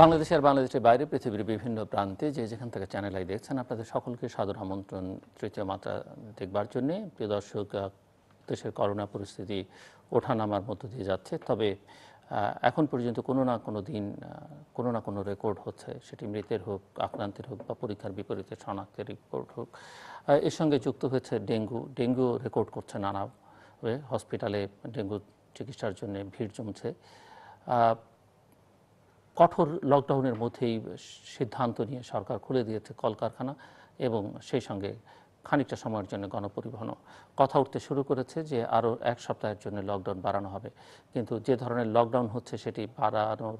বাংলাদেশ আর বাংলাদেশের বাইরে পৃথিবীর বিভিন্ন প্রান্তে যে যেখান থেকে চ্যানেল আই দেখছেন আপনাদের সকলকে সাদর আমন্ত্রণ তৃতীয় মাত্রা দেখবার জন্যে প্রিয় দর্শক দেশের করোনা পরিস্থিতি ওঠানামার মধ্য দিয়ে যাচ্ছে তবে এখন পর্যন্ত কোনো না কোনো দিন কোনো না কোনো রেকর্ড হচ্ছে সেটি মৃতের হোক আক্রান্তের হোক বা পরীক্ষার বিপরীতে শনাক্তের রিপোর্ট হোক এর সঙ্গে যুক্ত হয়েছে ডেঙ্গু ডেঙ্গু রেকর্ড করছে নানাভাবে হসপিটালে ডেঙ্গু চিকিৎসার জন্য ভিড় জমছে কঠোর লকডাউনের মধ্যেই সিদ্ধান্ত নিয়ে সরকার খুলে দিয়েছে কলকারখানা এবং সেই সঙ্গে খানিকটা সময়ের জন্য গণপরিবহনও কথা উঠতে শুরু করেছে যে আরও এক সপ্তাহের জন্য লকডাউন বাড়ানো হবে কিন্তু যে ধরনের লকডাউন হচ্ছে সেটি বাড়ানোর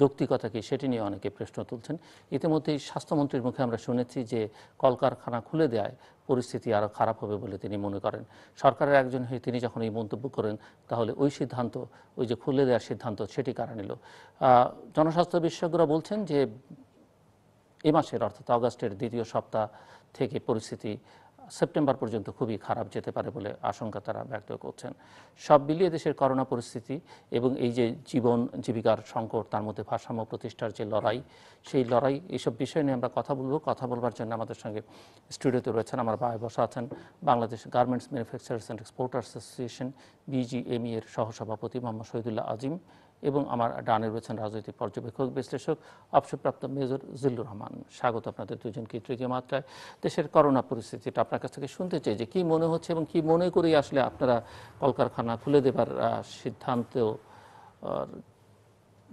যৌক্তিকতা কি সেটি নিয়ে অনেকে প্রশ্ন তুলছেন ইতিমধ্যেই স্বাস্থ্যমন্ত্রীর মুখে আমরা শুনেছি যে কলকারখানা খুলে দেয় পরিস্থিতি আরও খারাপ হবে বলে তিনি মনে করেন সরকারের একজন হয়ে তিনি যখন এই মন্তব্য করেন তাহলে ওই সিদ্ধান্ত ওই যে খুলে দেওয়ার সিদ্ধান্ত সেটি কারা নিল জনস্বাস্থ্য বিশেষজ্ঞরা বলছেন যে এ মাসের অর্থাৎ অগাস্টের দ্বিতীয় সপ্তাহ থেকে পরিস্থিতি সেপ্টেম্বর পর্যন্ত খুবই খারাপ যেতে পারে বলে আশঙ্কা তারা ব্যক্ত করছেন সব মিলিয়ে দেশের করোনা পরিস্থিতি এবং এই যে জীবন জীবিকার সংকট তার মধ্যে ভারসাম্য প্রতিষ্ঠার যে লড়াই সেই লড়াই এইসব বিষয় নিয়ে আমরা কথা বলবো কথা বলবার জন্য আমাদের সঙ্গে স্টুডিওতে রয়েছেন আমার ভাই বসা আছেন Bangladesh garments manufacturers and exporters association বিজিএমইয়ের এর সহসভাপতি মোহাম্মদ শহীদুল্লাহ আজিম এবং আমার ডানে রয়েছেন রাজনৈতিক পর্যবেক্ষক বিশ্লেষক অবসরপ্রাপ্ত মেজর জিল্লুর রহমান স্বাগত আপনাদের দুজনকে তৃতীয় মাত্রায় দেশের করোনা পরিস্থিতিটা আপনার কাছ থেকে শুনতে চাই যে কী মনে হচ্ছে এবং কি মনে করেই আসলে আপনারা কলকারখানা খুলে দেবার সিদ্ধান্ত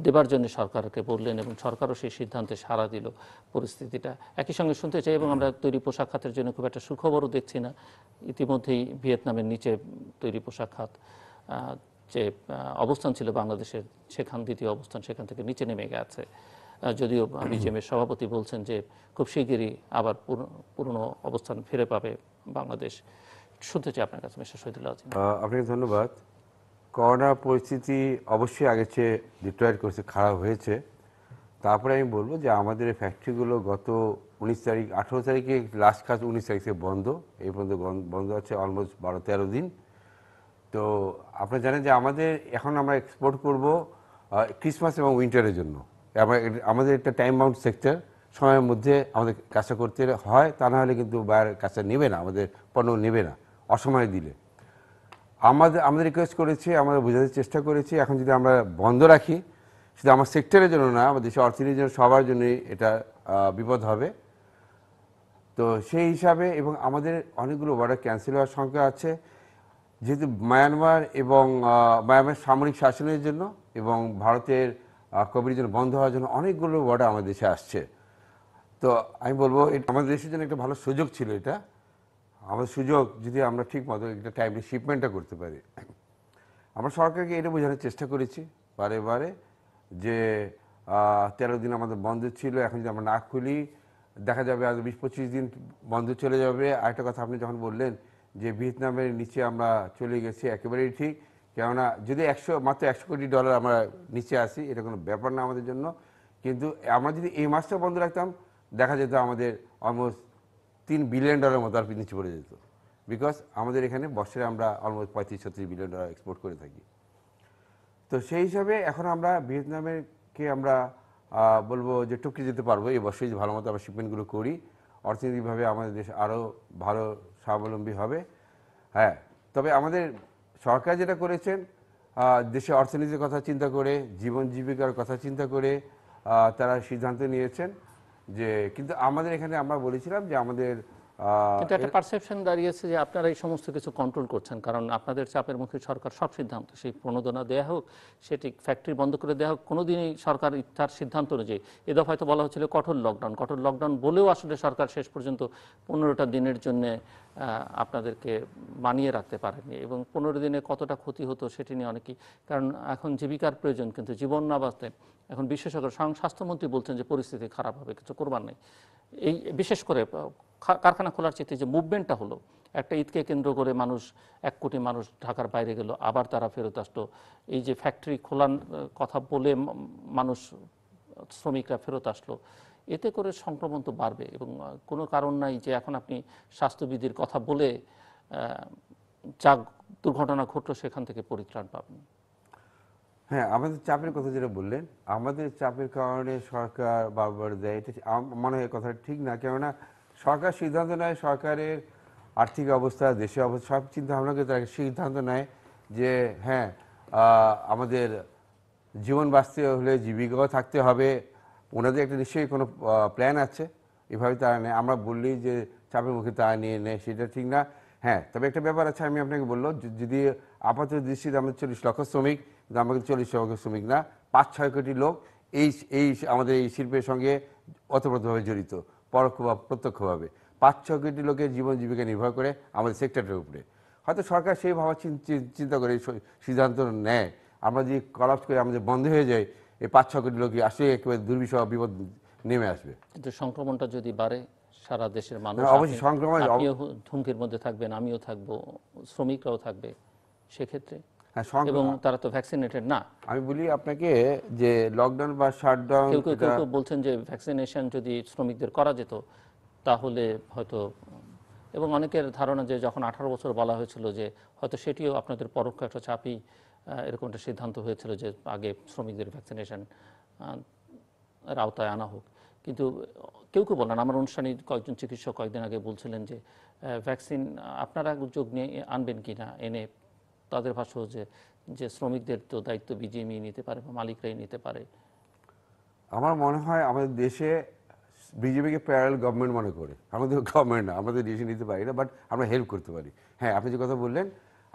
দেবার জন্য সরকারকে বললেন এবং সরকারও সেই সিদ্ধান্তে সাড়া দিল পরিস্থিতিটা একই সঙ্গে শুনতে চাই এবং আমরা তৈরি পোশাক খাতের জন্য খুব একটা সুখবরও দেখছি না ইতিমধ্যেই ভিয়েতনামের নিচে তৈরি পোশাক খাত যে অবস্থান ছিল বাংলাদেশের সেখান দ্বিতীয় অবস্থান সেখান থেকে নিচে নেমে গেছে যদিও বিজিএমের সভাপতি বলছেন যে খুব শিগগিরই আবার পুরনো অবস্থান ফিরে পাবে বাংলাদেশ শুনতে চাই আপনার কাছে মিস্টার শহীদুল্লাহ আপনাকে ধন্যবাদ করোনা পরিস্থিতি অবশ্যই আগে চেয়ে ডিপ্লয়েড করেছে খারাপ হয়েছে তারপরে আমি বলবো যে আমাদের ফ্যাক্টরিগুলো গত উনিশ তারিখ আঠেরো তারিখে লাস্ট কাজ উনিশ তারিখ থেকে বন্ধ এই পর্যন্ত বন্ধ আছে অলমোস্ট বারো তেরো দিন তো আপনারা জানেন যে আমাদের এখন আমরা এক্সপোর্ট করব ক্রিসমাস এবং উইন্টারের জন্য আমাদের একটা টাইম বাউন্ড সেক্টর সময়ের মধ্যে আমাদের কাজটা করতে হয় তা না হলে কিন্তু বাইরের কাজটা নেবে না আমাদের পণ্য নেবে না অসময়ে দিলে আমাদের আমাদের রিকোয়েস্ট করেছি আমরা বোঝাতে চেষ্টা করেছি এখন যদি আমরা বন্ধ রাখি শুধু আমার সেক্টরের জন্য না আমাদের দেশের অর্থনীতির জন্য সবার জন্যই এটা বিপদ হবে তো সেই হিসাবে এবং আমাদের অনেকগুলো অর্ডার ক্যান্সেল হওয়ার সংখ্যা আছে যেহেতু মায়ানমার এবং মায়ানমার সামরিক শাসনের জন্য এবং ভারতের কবির জন্য বন্ধ হওয়ার জন্য অনেকগুলো ওয়ার্ডার আমাদের দেশে আসছে তো আমি বলবো আমাদের দেশের জন্য একটা ভালো সুযোগ ছিল এটা আমাদের সুযোগ যদি আমরা ঠিক মতো একটা টাইমলি শিপমেন্টটা করতে পারি আমরা সরকারকে এটা বোঝানোর চেষ্টা করেছি বারে বারে যে তেরো দিন আমাদের বন্ধ ছিল এখন যদি আমরা না খুলি দেখা যাবে আজ বিশ পঁচিশ দিন বন্ধ চলে যাবে আরেকটা কথা আপনি যখন বললেন যে ভিয়েতনামের নিচে আমরা চলে গেছি একেবারেই ঠিক কেননা যদি একশো মাত্র একশো কোটি ডলার আমরা নিচে আসি এটা কোনো ব্যাপার না আমাদের জন্য কিন্তু আমরা যদি এই মাসটা বন্ধ রাখতাম দেখা যেত আমাদের অলমোস্ট তিন বিলিয়ন ডলার মতো আর নিচে পড়ে যেত বিকজ আমাদের এখানে বছরে আমরা অলমোস্ট পঁয়ত্রিশ ছত্রিশ বিলিয়ন ডলার এক্সপোর্ট করে থাকি তো সেই হিসাবে এখন আমরা ভিয়েতনামেরকে আমরা বলবো যে টুকিয়ে যেতে পারবো এই বছরে যদি ভালো মতো আমরা শিপমেন্টগুলো করি অর্থনৈতিকভাবে আমাদের দেশ আরও ভালো স্বাবলম্বী হবে হ্যাঁ তবে আমাদের সরকার যেটা করেছেন দেশে অর্থনীতির কথা চিন্তা করে জীবন জীবিকার কথা চিন্তা করে তারা সিদ্ধান্ত নিয়েছেন যে কিন্তু আমাদের এখানে আমরা বলেছিলাম যে আমাদের কিন্তু একটা পারসেপশন দাঁড়িয়েছে যে আপনারা এই সমস্ত কিছু কন্ট্রোল করছেন কারণ আপনাদের চাপের মুখে সরকার সব সিদ্ধান্ত সেই প্রণোদনা হোক সেটি ফ্যাক্টরি বন্ধ করে দেওয়া হোক কোনোদিনই সরকার তার সিদ্ধান্ত অনুযায়ী এ দফায় তো বলা হচ্ছিল কঠোর লকডাউন কঠোর লকডাউন বলেও আসলে সরকার শেষ পর্যন্ত পনেরোটা দিনের জন্য আপনাদেরকে মানিয়ে রাখতে পারেনি এবং পনেরো দিনে কতটা ক্ষতি হতো সেটি নিয়ে অনেকেই কারণ এখন জীবিকার প্রয়োজন কিন্তু জীবন না বাঁচতে এখন বিশেষজ্ঞ স্বয়ং স্বাস্থ্যমন্ত্রী বলছেন যে পরিস্থিতি খারাপ হবে কিছু করবার নেই এই বিশেষ করে কারখানা খোলার চেয়ে যে মুভমেন্টটা হলো একটা ঈদকে কেন্দ্র করে মানুষ এক কোটি মানুষ ঢাকার বাইরে গেল আবার তারা ফেরত আসলো এই যে ফ্যাক্টরি খোলার কথা বলে মানুষ শ্রমিকরা ফেরত আসলো এতে করে সংক্রমণ তো বাড়বে এবং কোনো কারণ নাই যে এখন আপনি স্বাস্থ্যবিধির কথা বলে যা দুর্ঘটনা ঘটলো সেখান থেকে পরিত্রাণ পাবেন হ্যাঁ আমাদের চাপের কথা যেটা বললেন আমাদের চাপের কারণে সরকার বারবার দেয় এটা মনে হয় কথাটা ঠিক না কেননা সরকার সিদ্ধান্ত নেয় সরকারের আর্থিক অবস্থা দেশের অবস্থা সব চিন্তাভাবনাকে তারা সিদ্ধান্ত নেয় যে হ্যাঁ আমাদের জীবন বাঁচতে হলে জীবিকাও থাকতে হবে ওনাদের একটা নিশ্চয়ই কোনো প্ল্যান আছে এভাবে তারা নেয় আমরা বললি যে চাপের মুখে তা নিয়ে নেয় সেটা ঠিক না হ্যাঁ তবে একটা ব্যাপার আছে আমি আপনাকে বললো যদি আপাতত দৃষ্টিতে আমাদের চল্লিশ লক্ষ শ্রমিক কিন্তু আমাদের চল্লিশ লক্ষ শ্রমিক না পাঁচ ছয় কোটি লোক এই এই আমাদের এই শিল্পের সঙ্গে অতপ্রতভাবে জড়িত পরোক্ষ বা প্রত্যক্ষভাবে পাঁচ ছ কোটি লোকের জীবন জীবিকা নির্ভর করে আমাদের সেক্টরের উপরে হয়তো সরকার সেই ভাবা চিন্তা করে সিদ্ধান্ত নেয় আমরা যদি কলাপস করে আমাদের বন্ধ হয়ে যায় এই পাঁচ ছ কোটি লোকই আসলে একেবারে দুর্বিষহ বিপদ নেমে আসবে কিন্তু সংক্রমণটা যদি বাড়ে সারা দেশের মানুষ অবশ্যই সংক্রমণ হুমকির মধ্যে থাকবেন আমিও থাকবো শ্রমিকরাও থাকবে সেক্ষেত্রে হ্যাঁ, এবং তারা তো ভ্যাকসিনেটেড না আমি বলি আপনাকে যে লকডাউন বা শাটডাউন কেউ কেউ কেউ বলছেন যে ভ্যাকসিনেশন যদি শ্রমিকদের করা যেত তাহলে হয়তো এবং অনেকের ধারণা যে যখন আঠারো বছর বলা হয়েছিল যে হয়তো সেটিও আপনাদের পরোক্ষ একটা চাপই এরকম একটা সিদ্ধান্ত হয়েছিল যে আগে শ্রমিকদের ভ্যাকসিনেশন আওতায় আনা হোক কিন্তু কেউ কেউ বলেন আমার অনুষ্ঠানে কয়েকজন চিকিৎসক কয়েকদিন আগে বলছিলেন যে ভ্যাকসিন আপনারা যোগ নিয়ে আনবেন কি না এনে তাদের ভাষ্য হচ্ছে যে শ্রমিকদের তো দায়িত্ব বিজিএমই নিতে পারে বা মালিকরাই নিতে পারে আমার মনে হয় আমাদের দেশে বিজেপিকে প্যারাল গভর্নমেন্ট মনে করে আমাদের গভর্নমেন্ট না আমাদের ডিসিশন নিতে পারি না বাট আমরা হেল্প করতে পারি হ্যাঁ আপনি যে কথা বললেন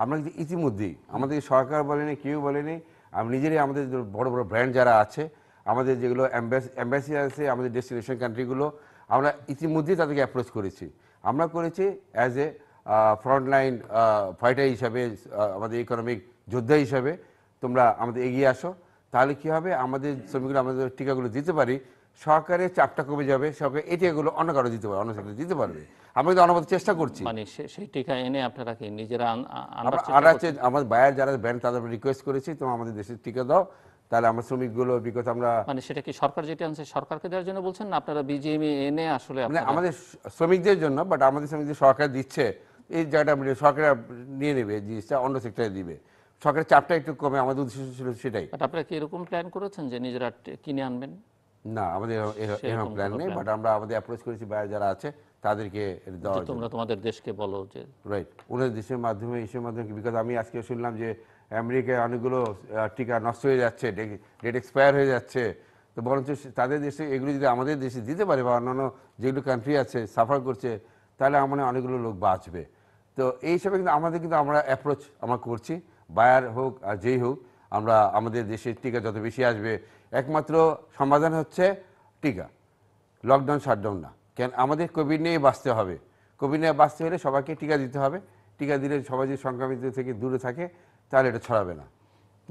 আমরা কিন্তু ইতিমধ্যেই আমাদের সরকার বলেনি কেউ বলেনি আমি নিজেরই আমাদের বড় বড় ব্র্যান্ড যারা আছে আমাদের যেগুলো অ্যাম্বাসি আছে আমাদের ডেস্টিনেশন কান্ট্রিগুলো আমরা ইতিমধ্যেই তাদেরকে অ্যাপ্রোচ করেছি আমরা করেছি অ্যাজ এ ফ্রন্টলাইন ফাইটার হিসাবে আমাদের ইকোনমিক যোদ্ধা হিসাবে তোমরা আমাদের এগিয়ে আসো তাহলে কি হবে আমাদের শ্রমিকরা আমাদের টিকাগুলো দিতে পারি সরকারের চাপটা কমে যাবে সরকার এই টিকাগুলো অন্য কারো দিতে পারবে অন্য সরকার দিতে পারবে আমরা কিন্তু অনবরত চেষ্টা করছি মানে সেই টিকা এনে আপনারা কি নিজেরা আর আছে আমাদের বায়ার যারা ব্যান্ড তাদের রিকোয়েস্ট করেছি তোমরা আমাদের দেশের টিকা দাও তাহলে আমার শ্রমিকগুলো বিগত আমরা মানে সেটা কি সরকার যেটা আনছে সরকারকে দেওয়ার জন্য বলছেন না আপনারা বিজিএমই এনে আসলে মানে আমাদের শ্রমিকদের জন্য বাট আমাদের শ্রমিকদের সরকার দিচ্ছে এই জায়গাটা সরকার নিয়ে নেবে জিনিসটা অন্য সেক্টরে দিবে সরকারের চাপটা একটু কমে আমাদের উদ্দেশ্য ছিল সেটাই বাট আপনারা কি এরকম প্ল্যান করেছেন যে নিজেরা কিনে আনবেন না আমাদের এরকম প্ল্যান নেই বাট আমরা আমাদের অ্যাপ্রোচ করেছি বাইরে যারা আছে তাদেরকে দেওয়া তোমরা তোমাদের দেশকে বলো যে রাইট ওনাদের দেশের মাধ্যমে এসে মাধ্যমে বিকজ আমি আজকে শুনলাম যে আমেরিকায় অনেকগুলো টিকা নষ্ট হয়ে যাচ্ছে ডেট এক্সপায়ার হয়ে যাচ্ছে তো বরঞ্চ তাদের দেশে এগুলো যদি আমাদের দেশে দিতে পারে বা অন্যান্য যেগুলো কান্ট্রি আছে সাফার করছে তাহলে আমার অনেকগুলো লোক বাঁচবে তো এই হিসাবে কিন্তু আমাদের কিন্তু আমরা অ্যাপ্রোচ আমরা করছি বায়ার হোক আর যেই হোক আমরা আমাদের দেশে টিকা যত বেশি আসবে একমাত্র সমাধান হচ্ছে টিকা লকডাউন শাটডাউন না কেন আমাদের কোভিড নিয়েই বাঁচতে হবে কোভিড নিয়ে বাঁচতে হলে সবাইকে টিকা দিতে হবে টিকা দিলে সবাই যদি সংক্রামিত থেকে দূরে থাকে তাহলে এটা ছড়াবে না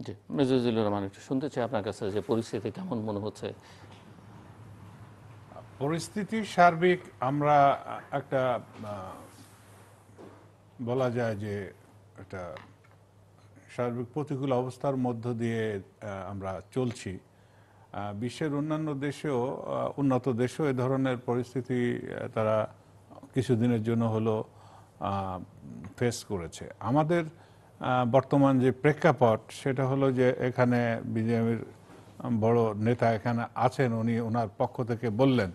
জি মেজুজুল রহমান একটু শুনতে চাই আপনার কাছে যে পরিস্থিতি কেমন মনে হচ্ছে পরিস্থিতি সার্বিক আমরা একটা বলা যায় যে একটা সার্বিক প্রতিকূল অবস্থার মধ্য দিয়ে আমরা চলছি বিশ্বের অন্যান্য দেশেও উন্নত দেশেও এ ধরনের পরিস্থিতি তারা কিছুদিনের জন্য হলো ফেস করেছে আমাদের বর্তমান যে প্রেক্ষাপট সেটা হলো যে এখানে বিজেপির বড় নেতা এখানে আছেন উনি ওনার পক্ষ থেকে বললেন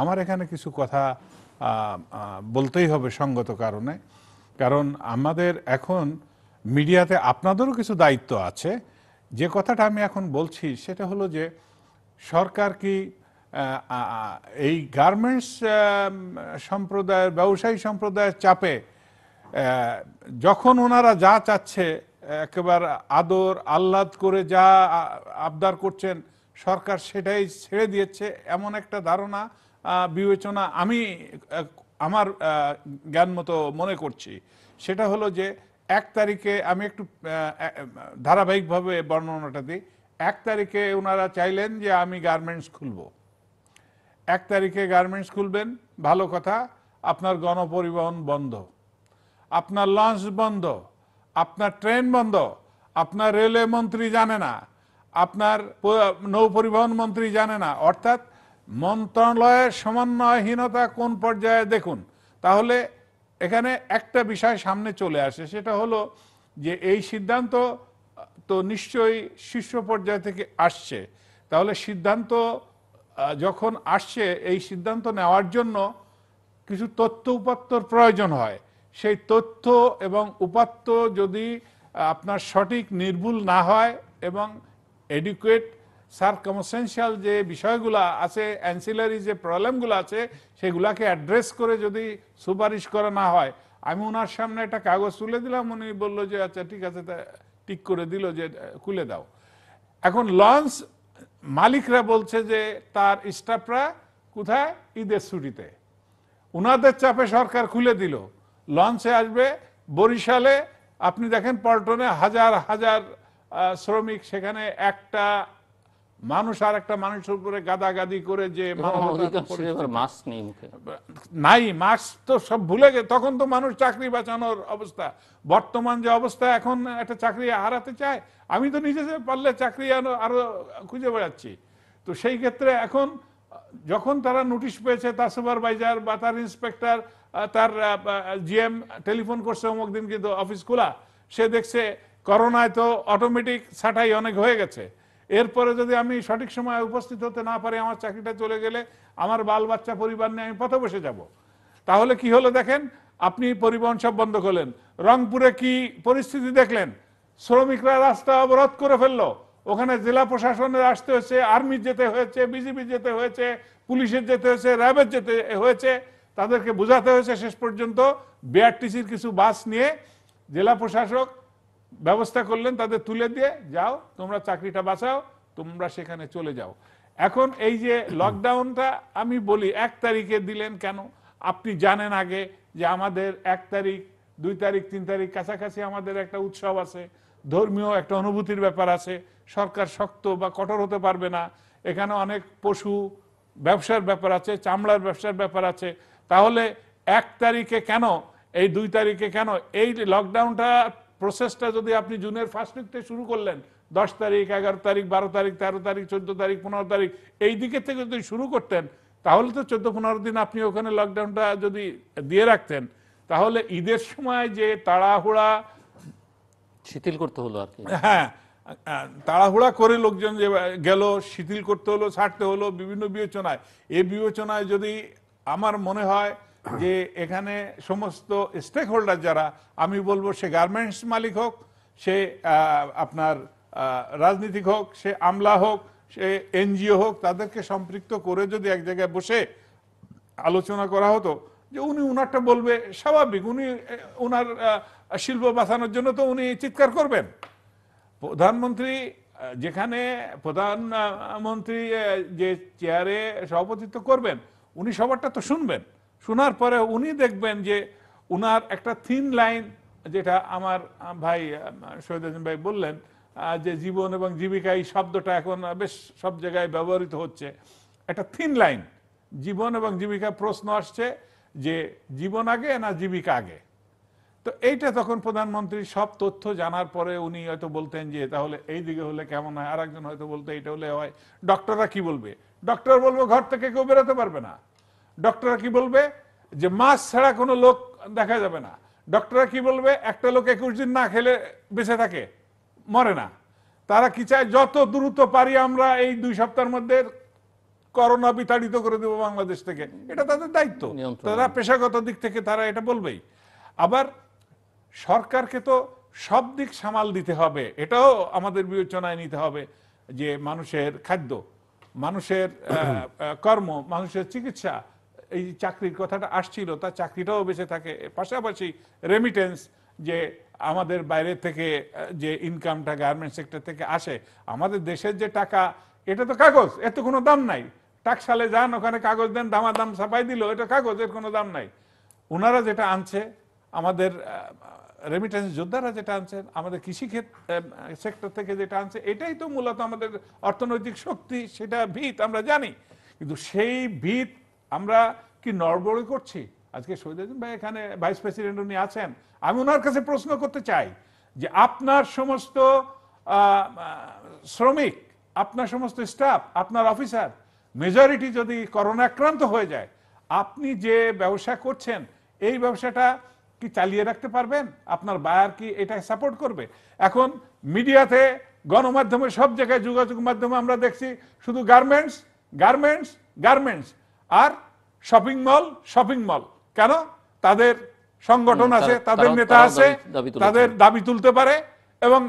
আমার এখানে কিছু কথা বলতেই হবে সঙ্গত কারণে কারণ আমাদের এখন মিডিয়াতে আপনাদেরও কিছু দায়িত্ব আছে যে কথাটা আমি এখন বলছি সেটা হলো যে সরকার কি এই গার্মেন্টস সম্প্রদায়ের ব্যবসায়ী সম্প্রদায়ের চাপে যখন ওনারা যা চাচ্ছে একেবারে আদর আহ্লাদ করে যা আবদার করছেন সরকার সেটাই ছেড়ে দিয়েছে এমন একটা ধারণা বিবেচনা আমি আমার জ্ঞান মতো মনে করছি সেটা হলো যে এক তারিখে আমি একটু ধারাবাহিকভাবে বর্ণনাটা দিই এক তারিখে ওনারা চাইলেন যে আমি গার্মেন্টস খুলব এক তারিখে গার্মেন্টস খুলবেন ভালো কথা আপনার গণপরিবহন বন্ধ আপনার লঞ্চ বন্ধ আপনার ট্রেন বন্ধ আপনার রেলওয়ে মন্ত্রী জানে না আপনার নৌ পরিবহন মন্ত্রী জানে না অর্থাৎ মন্ত্রণালয়ের সমন্বয়হীনতা কোন পর্যায়ে দেখুন তাহলে এখানে একটা বিষয় সামনে চলে আসে সেটা হলো যে এই সিদ্ধান্ত তো নিশ্চয়ই শীর্ষ পর্যায় থেকে আসছে তাহলে সিদ্ধান্ত যখন আসছে এই সিদ্ধান্ত নেওয়ার জন্য কিছু তথ্য উপাত্তর প্রয়োজন হয় সেই তথ্য এবং উপাত্ত যদি আপনার সঠিক নির্ভুল না হয় এবং এডুকুয়েট সার্কমসেন্সিয়াল যে বিষয়গুলো আছে অ্যান্সিলারি যে প্রবলেমগুলো আছে সেগুলাকে অ্যাড্রেস করে যদি সুপারিশ করা না হয় আমি ওনার সামনে একটা কাগজ তুলে দিলাম উনি বলল যে আচ্ছা ঠিক আছে ঠিক করে দিল যে খুলে দাও এখন লঞ্চ মালিকরা বলছে যে তার স্টাফরা কোথায় ঈদের ছুটিতে ওনাদের চাপে সরকার খুলে দিল লঞ্চে আসবে বরিশালে আপনি দেখেন পল্টনে হাজার হাজার শ্রমিক সেখানে একটা মানুষ আর একটা মানুষের উপরে গাদাগাদি করে যে নাই মাস্ক তো সব ভুলে গে তখন তো মানুষ চাকরি বাঁচানোর অবস্থা বর্তমান যে অবস্থা এখন একটা চাকরি হারাতে চায় আমি তো নিজে পারলে চাকরি আরো খুঁজে বেড়াচ্ছি তো সেই ক্ষেত্রে এখন যখন তারা নোটিশ পেয়েছে তার সুপারভাইজার বা তার ইন্সপেক্টর তার জিএম টেলিফোন করছে অমুক দিন কিন্তু অফিস খোলা সে দেখছে করোনায় তো অটোমেটিক ছাটাই অনেক হয়ে গেছে এরপরে যদি আমি সঠিক সময়ে উপস্থিত হতে না পারি আমার চাকরিটা চলে গেলে আমার বাল বাচ্চা পরিবার নিয়ে আমি পথে বসে যাব। তাহলে কি হলো দেখেন আপনি পরিবহন সব বন্ধ করলেন রংপুরে কি পরিস্থিতি দেখলেন শ্রমিকরা রাস্তা অবরোধ করে ফেললো ওখানে জেলা প্রশাসনের আসতে হয়েছে আর্মির যেতে হয়েছে বিজেপি যেতে হয়েছে পুলিশের যেতে হয়েছে র্যাবের যেতে হয়েছে তাদেরকে বোঝাতে হয়েছে শেষ পর্যন্ত বিআরটিসির কিছু বাস নিয়ে জেলা প্রশাসক ব্যবস্থা করলেন তাদের তুলে দিয়ে যাও তোমরা চাকরিটা বাঁচাও তোমরা সেখানে চলে যাও এখন এই যে লকডাউনটা আমি বলি এক তারিখে দিলেন কেন আপনি জানেন আগে যে আমাদের এক তারিখ দুই তারিখ তিন তারিখ কাছাকাছি আমাদের একটা উৎসব আছে ধর্মীয় একটা অনুভূতির ব্যাপার আছে সরকার শক্ত বা কঠোর হতে পারবে না এখানে অনেক পশু ব্যবসার ব্যাপার আছে চামড়ার ব্যবসার ব্যাপার আছে তাহলে এক তারিখে কেন এই দুই তারিখে কেন এই লকডাউনটা প্রসেসটা যদি আপনি জুনের ফার্স্ট উইক থেকে শুরু করলেন দশ তারিখ এগারো তারিখ বারো তারিখ তেরো তারিখ চোদ্দ তারিখ পনেরো তারিখ এই দিকে থেকে যদি শুরু করতেন তাহলে তো চোদ্দ পনেরো দিন আপনি ওখানে লকডাউনটা যদি দিয়ে রাখতেন তাহলে ঈদের সময় যে তাড়াহুড়া শিথিল করতে হলো আর কি হ্যাঁ তাড়াহুড়া করে লোকজন যে গেল শিথিল করতে হলো ছাড়তে হলো বিভিন্ন বিবেচনায় এই বিবেচনায় যদি আমার মনে হয় যে এখানে সমস্ত স্টেক হোল্ডার যারা আমি বলবো সে গার্মেন্টস মালিক হোক সে আপনার রাজনীতিক হোক সে আমলা হোক সে এনজিও হোক তাদেরকে সম্পৃক্ত করে যদি এক জায়গায় বসে আলোচনা করা হতো যে উনি উনারটা বলবে স্বাভাবিক উনি উনার শিল্প বাঁচানোর জন্য তো উনি চিৎকার করবেন প্রধানমন্ত্রী যেখানে প্রধানমন্ত্রী যে চেয়ারে সভাপতিত্ব করবেন উনি সবারটা তো শুনবেন শোনার পরে উনি দেখবেন যে উনার একটা থিন লাইন যেটা আমার ভাই শহীদ আজিম ভাই বললেন যে জীবন এবং জীবিকা এই শব্দটা এখন বেশ সব জায়গায় ব্যবহৃত হচ্ছে একটা থিন লাইন জীবন এবং জীবিকা প্রশ্ন আসছে যে জীবন আগে না জীবিকা আগে তো এইটা তখন প্রধানমন্ত্রী সব তথ্য জানার পরে উনি হয়তো বলতেন যে তাহলে এই দিকে হলে কেমন হয় আর একজন হয়তো বলতে এটা হলে হয় ডক্টররা কি বলবে ডক্টর বলবো ঘর থেকে কেউ বেরোতে পারবে না ডক্টররা কি বলবে যে মাছ ছাড়া কোনো লোক দেখা যাবে না ডক্টররা কি বলবে একটা লোক একুশ দিন না খেলে বেঁচে থাকে মরে না তারা কি চায় যত দ্রুত পারি আমরা এই দুই সপ্তাহের মধ্যে করোনা বিতাড়িত করে দেব বাংলাদেশ থেকে এটা তাদের দায়িত্ব তারা পেশাগত দিক থেকে তারা এটা বলবেই আবার সরকারকে তো সব দিক সামাল দিতে হবে এটাও আমাদের বিবেচনায় নিতে হবে যে মানুষের খাদ্য মানুষের কর্ম মানুষের চিকিৎসা এই চাকরির কথাটা আসছিল তার চাকরিটাও বেঁচে থাকে পাশাপাশি রেমিটেন্স যে আমাদের বাইরে থেকে যে ইনকামটা গার্মেন্ট সেক্টর থেকে আসে আমাদের দেশের যে টাকা এটা তো কাগজ এর তো কোনো দাম নাই টাকশালে যান ওখানে কাগজ দেন দামা দাম ছাপাই দিল এটা কাগজের কোনো দাম নাই ওনারা যেটা আনছে আমাদের রেমিটেন্স যোদ্ধারা যেটা আনছেন আমাদের কৃষি সেক্টর থেকে যেটা আনছে এটাই তো মূলত আমাদের অর্থনৈতিক শক্তি সেটা ভিত আমরা জানি কিন্তু সেই ভিত আমরা কি নড়বড়ে করছি আজকে শহীদ ভাই এখানে ভাইস প্রেসিডেন্ট উনি আছেন আমি ওনার কাছে প্রশ্ন করতে চাই যে আপনার সমস্ত শ্রমিক আপনার সমস্ত স্টাফ আপনার অফিসার মেজরিটি যদি করোনা আক্রান্ত হয়ে যায় আপনি যে ব্যবসা করছেন এই ব্যবসাটা কি চালিয়ে রাখতে পারবেন আপনার বায়ার কি এটা সাপোর্ট করবে এখন মিডিয়াতে গণমাধ্যমে সব জায়গায় যোগাযোগ মাধ্যমে আমরা দেখছি শুধু গার্মেন্টস গার্মেন্টস গার্মেন্টস আর শপিং মল শপিং মল কেন তাদের সংগঠন আছে তাদের নেতা আছে তাদের দাবি তুলতে পারে এবং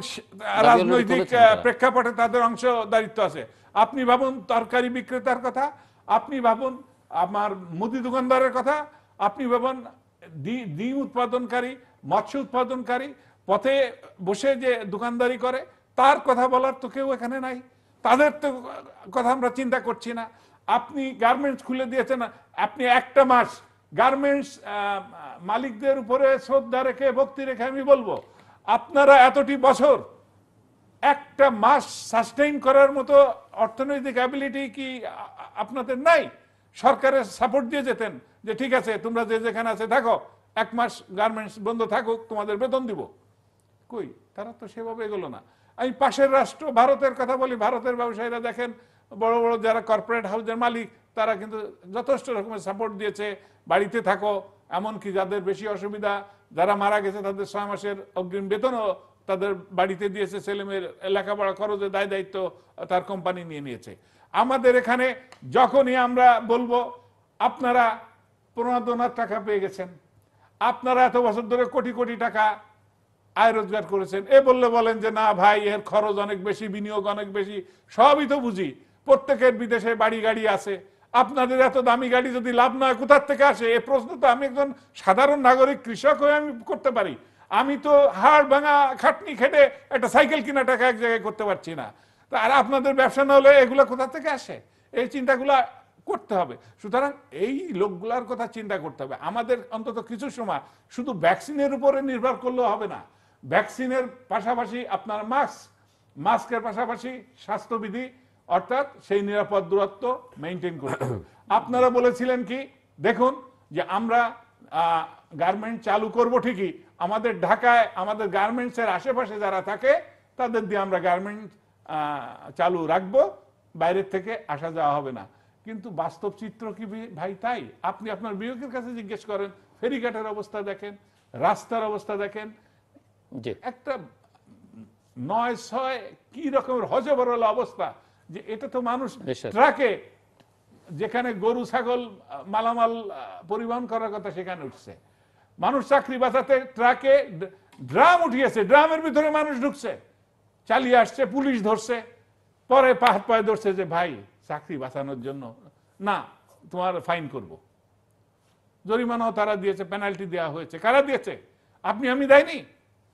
রাজনৈতিক প্রেক্ষাপটে তাদের অংশ দায়িত্ব আছে আপনি ভাবুন তরকারি বিক্রেতার কথা আপনি ভাবুন আমার মুদি দোকানদারের কথা আপনি ভাবুন ডিম উৎপাদনকারী মৎস্য উৎপাদনকারী পথে বসে যে দোকানদারি করে তার কথা বলার তো কেউ এখানে নাই তাদের তো কথা আমরা চিন্তা করছি না আপনি গার্মেন্টস খুলে দিয়েছেন আপনি একটা মাস গার্মেন্টস মালিকদের উপরে শ্রদ্ধা রেখে ভক্তি রেখে আমি বলবো আপনারা এতটি বছর একটা মাস সাস্টেইন করার মতো অর্থনৈতিক অ্যাবিলিটি কি আপনাদের নাই সরকারের সাপোর্ট দিয়ে যেতেন যে ঠিক আছে তোমরা যে যেখানে আছে থাকো এক মাস গার্মেন্টস বন্ধ থাকুক তোমাদের বেতন দিব কই তারা তো সেভাবে এগোলো না আমি পাশের রাষ্ট্র ভারতের কথা বলি ভারতের ব্যবসায়ীরা দেখেন বড় বড় যারা কর্পোরেট হাউসের মালিক তারা কিন্তু যথেষ্ট রকমের সাপোর্ট দিয়েছে বাড়িতে থাকো এমনকি যাদের বেশি অসুবিধা যারা মারা গেছে তাদের ছয় মাসের অগ্রিম বেতনও তাদের বাড়িতে দিয়েছে ছেলেমেয়ের লেখাপড়া খরচের দায় দায়িত্ব তার কোম্পানি নিয়ে নিয়েছে আমাদের এখানে যখনই আমরা বলবো আপনারা প্রণোদনার টাকা পেয়ে গেছেন আপনারা এত বছর ধরে কোটি কোটি টাকা আয় রোজগার করেছেন এ বললে বলেন যে না ভাই এর খরচ অনেক বেশি বিনিয়োগ অনেক বেশি সবই তো বুঝি প্রত্যেকের বিদেশে বাড়ি গাড়ি আছে আপনাদের এত দামি গাড়ি যদি লাভ না কোথার থেকে আসে এ প্রশ্ন তো আমি একজন সাধারণ নাগরিক কৃষক হয়ে আমি করতে পারি আমি তো হাড় ভাঙা খাটনি খেটে একটা সাইকেল কিনা টাকা এক জায়গায় করতে পারছি না আর আপনাদের ব্যবসা না হলে এগুলো কোথা থেকে আসে এই চিন্তাগুলা করতে হবে সুতরাং এই লোকগুলার কথা চিন্তা করতে হবে আমাদের অন্তত কিছু সময় শুধু ভ্যাকসিনের উপরে নির্ভর করলেও হবে না ভ্যাকসিনের পাশাপাশি আপনার মাস্ক মাস্কের পাশাপাশি স্বাস্থ্যবিধি অর্থাৎ সেই নিরাপদ দূরত্ব মেনটেন করতে আপনারা বলেছিলেন কি দেখুন যে আমরা গার্মেন্ট চালু করব ঠিকই আমাদের ঢাকায় আমাদের গার্মেন্টস এর আশেপাশে যারা থাকে তাদের দিয়ে আমরা গার্মেন্ট চালু রাখবো বাইরের থেকে আসা যাওয়া হবে না কিন্তু বাস্তব চিত্র কি ভাই তাই আপনি আপনার বিয়োগের কাছে জিজ্ঞেস করেন ফেরিঘাটের অবস্থা দেখেন রাস্তার অবস্থা দেখেন একটা নয় ছয় কি রকমের হজবরল অবস্থা যে এটা তো মানুষ ট্রাকে যেখানে গরু ছাগল মালামাল পরিবহন করার কথা সেখানে উঠছে মানুষ চাকরি বাঁচাতে ট্রাকে ড্রাম উঠিয়েছে ড্রামের ভিতরে মানুষ ঢুকছে চালিয়ে আসছে পুলিশ ধরছে পরে পাহাড় পায়ে ধরছে যে ভাই চাকরি বাঁচানোর জন্য না তোমার ফাইন করব। জরিমানাও তারা দিয়েছে পেনাল্টি দেওয়া হয়েছে কারা দিয়েছে আপনি আমি দেয়নি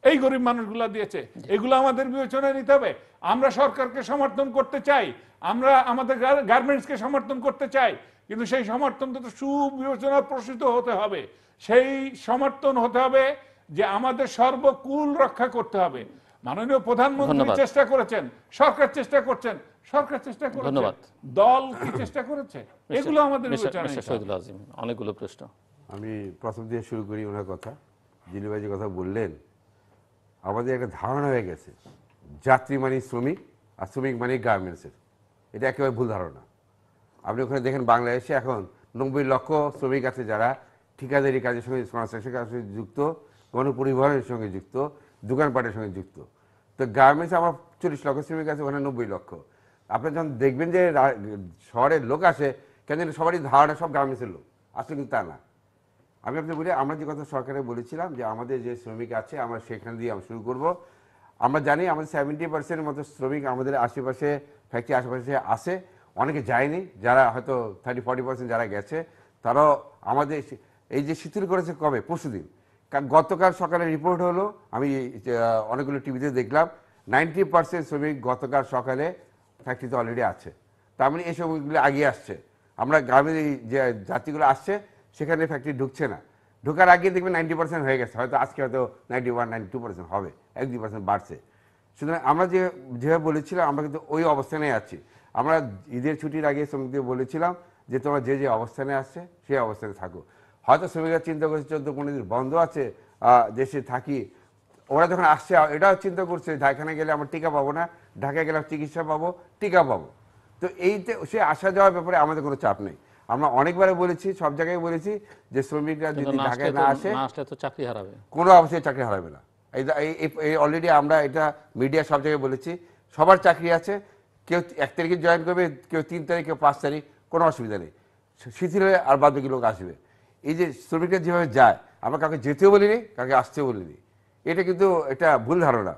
এই গরিব মানুষগুলো দিয়েছে এগুলো আমাদের বিবেচনায় নিতে হবে আমরা সরকারকে সমর্থন করতে চাই আমরা আমাদের গার্মেন্টসকে সমর্থন করতে চাই কিন্তু সেই সমর্থন তো সুবিবেচনা প্রসূত হতে হবে সেই সমর্থন হতে হবে যে আমাদের সর্বকুল রক্ষা করতে হবে মাননীয় প্রধানমন্ত্রী চেষ্টা করেছেন সরকার চেষ্টা করছেন সরকার চেষ্টা করেছে দল কি চেষ্টা করেছে এগুলো আমাদের অনেকগুলো প্রশ্ন আমি প্রথম দিয়ে শুরু করি ওনার কথা জিলিবাজি কথা বললেন আমাদের একটা ধারণা হয়ে গেছে যাত্রী মানে শ্রমিক আর শ্রমিক মানে গার্মেন্টসের এটা একেবারে ভুল ধারণা আপনি ওখানে দেখেন বাংলাদেশে এখন নব্বই লক্ষ শ্রমিক আছে যারা ঠিকাদারি কাজের সঙ্গে কনস্ট্রাকশন কাজের সঙ্গে যুক্ত গণপরিবহনের সঙ্গে যুক্ত দোকানপাটের সঙ্গে যুক্ত তো গার্মেন্টস আমার চল্লিশ লক্ষ শ্রমিক আছে ওখানে নব্বই লক্ষ আপনি যখন দেখবেন যে শহরের লোক আসে কেন সবারই ধারণা সব গার্মেন্টসের লোক আসলে কিন্তু তা না আমি আপনি বলি আমরা যে কথা সরকারে বলেছিলাম যে আমাদের যে শ্রমিক আছে আমরা সেখান দিয়ে আমরা শুরু করব আমরা জানি আমাদের সেভেন্টি পার্সেন্টের মতো শ্রমিক আমাদের আশেপাশে ফ্যাক্টরি আশেপাশে আসে অনেকে যায়নি যারা হয়তো থার্টি ফর্টি পার্সেন্ট যারা গেছে তারাও আমাদের এই যে শিথিল করেছে কবে পরশুদিন গতকাল সকালে রিপোর্ট হলো আমি অনেকগুলো টিভিতে দেখলাম নাইনটি পার্সেন্ট শ্রমিক গতকাল সকালে ফ্যাক্টরিতে অলরেডি আছে তার মানে এই শ্রমিকগুলো আগিয়ে আসছে আমরা গ্রামের যে জাতিগুলো আসছে সেখানে ফ্যাক্টরি ঢুকছে না ঢোকার আগে দেখবেন নাইনটি পার্সেন্ট হয়ে গেছে হয়তো আজকে হয়তো ninety one ninety two percent হবে এক দুই পার্সেন্ট বাড়ছে সুতরাং আমরা যে যেভাবে বলেছিলাম আমরা কিন্তু ওই অবস্থানে আছি আমরা ঈদের ছুটির আগে শ্রমিকদের বলেছিলাম যে তোমরা যে যে অবস্থানে আসছে সেই অবস্থানে থাকো হয়তো শ্রমিকরা চিন্তা করছে চোদ্দ পনেরো দিন বন্ধ আছে দেশে থাকি ওরা যখন আসছে এটাও চিন্তা করছে ঢাকানে গেলে আমরা টিকা পাবো না ঢাকায় গেলে চিকিৎসা পাবো টিকা পাবো তো এইতে সে আসা যাওয়ার ব্যাপারে আমাদের কোনো চাপ নেই আমরা অনেকবারে বলেছি সব জায়গায় বলেছি যে শ্রমিকরা যদি ঢাকায় না আসে চাকরি হারাবে কোনো অবস্থায় চাকরি হারাবে না এই অলরেডি আমরা এটা মিডিয়া সব জায়গায় বলেছি সবার চাকরি আছে কেউ এক তারিখে জয়েন করবে কেউ তিন তারিখ কেউ পাঁচ তারিখ কোনো অসুবিধা নেই শিথিল হয়ে আর বাদ বাকি লোক আসবে এই যে শ্রমিকরা যেভাবে যায় আমরা কাউকে যেতেও বলিনি কাউকে আসতেও বলিনি এটা কিন্তু এটা ভুল ধারণা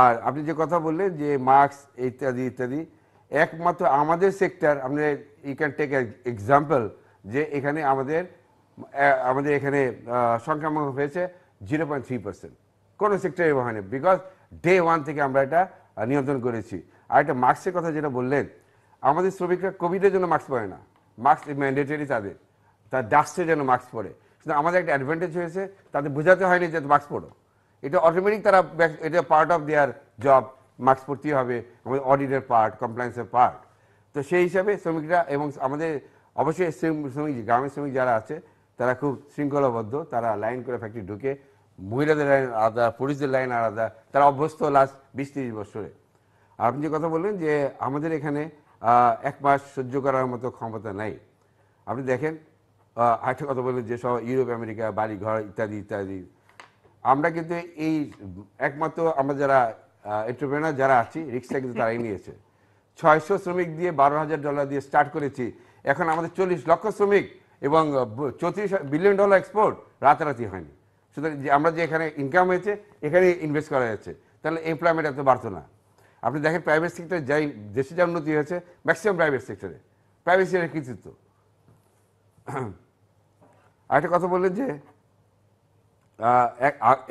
আর আপনি যে কথা বললেন যে মাস্ক ইত্যাদি ইত্যাদি একমাত্র আমাদের সেক্টর আপনি ইউ ক্যান টেক এক্সাম্পল যে এখানে আমাদের আমাদের এখানে সংক্রামক হয়েছে জিরো পয়েন্ট থ্রি পার্সেন্ট কোনো সেক্টরে হয়নি বিকজ ডে ওয়ান থেকে আমরা এটা নিয়ন্ত্রণ করেছি আর একটা মাস্কের কথা যেটা বললেন আমাদের শ্রমিকরা কোভিডের জন্য মাস্ক পরে না মাস্ক ম্যান্ডেটরি তাদের তার ডাস্টের জন্য মাস্ক পরে কিন্তু আমাদের একটা অ্যাডভান্টেজ হয়েছে তাদের বোঝাতে হয়নি যে মাস্ক পরো এটা অটোমেটিক তারা এটা part of their job marks পড়তেই হবে আমাদের অডিটের পার্ট কমপ্লায়েন্সের পার্ট তো সেই হিসাবে শ্রমিকরা এবং আমাদের অবশ্যই শ্রমিক গ্রামের শ্রমিক যারা আছে তারা খুব শৃঙ্খলাবদ্ধ তারা লাইন করে ফ্যাক্টরি ঢুকে মহিলাদের লাইন আলাদা পুরুষদের লাইন আলাদা তারা অভ্যস্ত লাস্ট বিশ তিরিশ বছরে আপনি যে কথা বললেন যে আমাদের এখানে এক মাস সহ্য করার মতো ক্ষমতা নাই আপনি দেখেন আরেকটা কথা বললেন যে সব ইউরোপ আমেরিকা বাড়ি ঘর ইত্যাদি ইত্যাদি আমরা কিন্তু এই একমাত্র আমরা যারা এন্টারপ্রেনার যারা আছি রিক্সা কিন্তু তারাই নিয়েছে ছয়শো শ্রমিক দিয়ে বারো হাজার ডলার দিয়ে স্টার্ট করেছি এখন আমাদের চল্লিশ লক্ষ শ্রমিক এবং চৌত্রিশ বিলিয়ন ডলার এক্সপোর্ট রাতারাতি হয়নি সুতরাং আমরা যে এখানে ইনকাম হয়েছে এখানে ইনভেস্ট করা হয়েছে তাহলে এমপ্লয়মেন্ট এত বাড়তো না আপনি দেখেন প্রাইভেট সেক্টরে যাই দেশে যা উন্নতি হয়েছে ম্যাক্সিমাম প্রাইভেট সেক্টরে প্রাইভেট সেক্টরের কৃতিত্ব আরেকটা কথা বললেন যে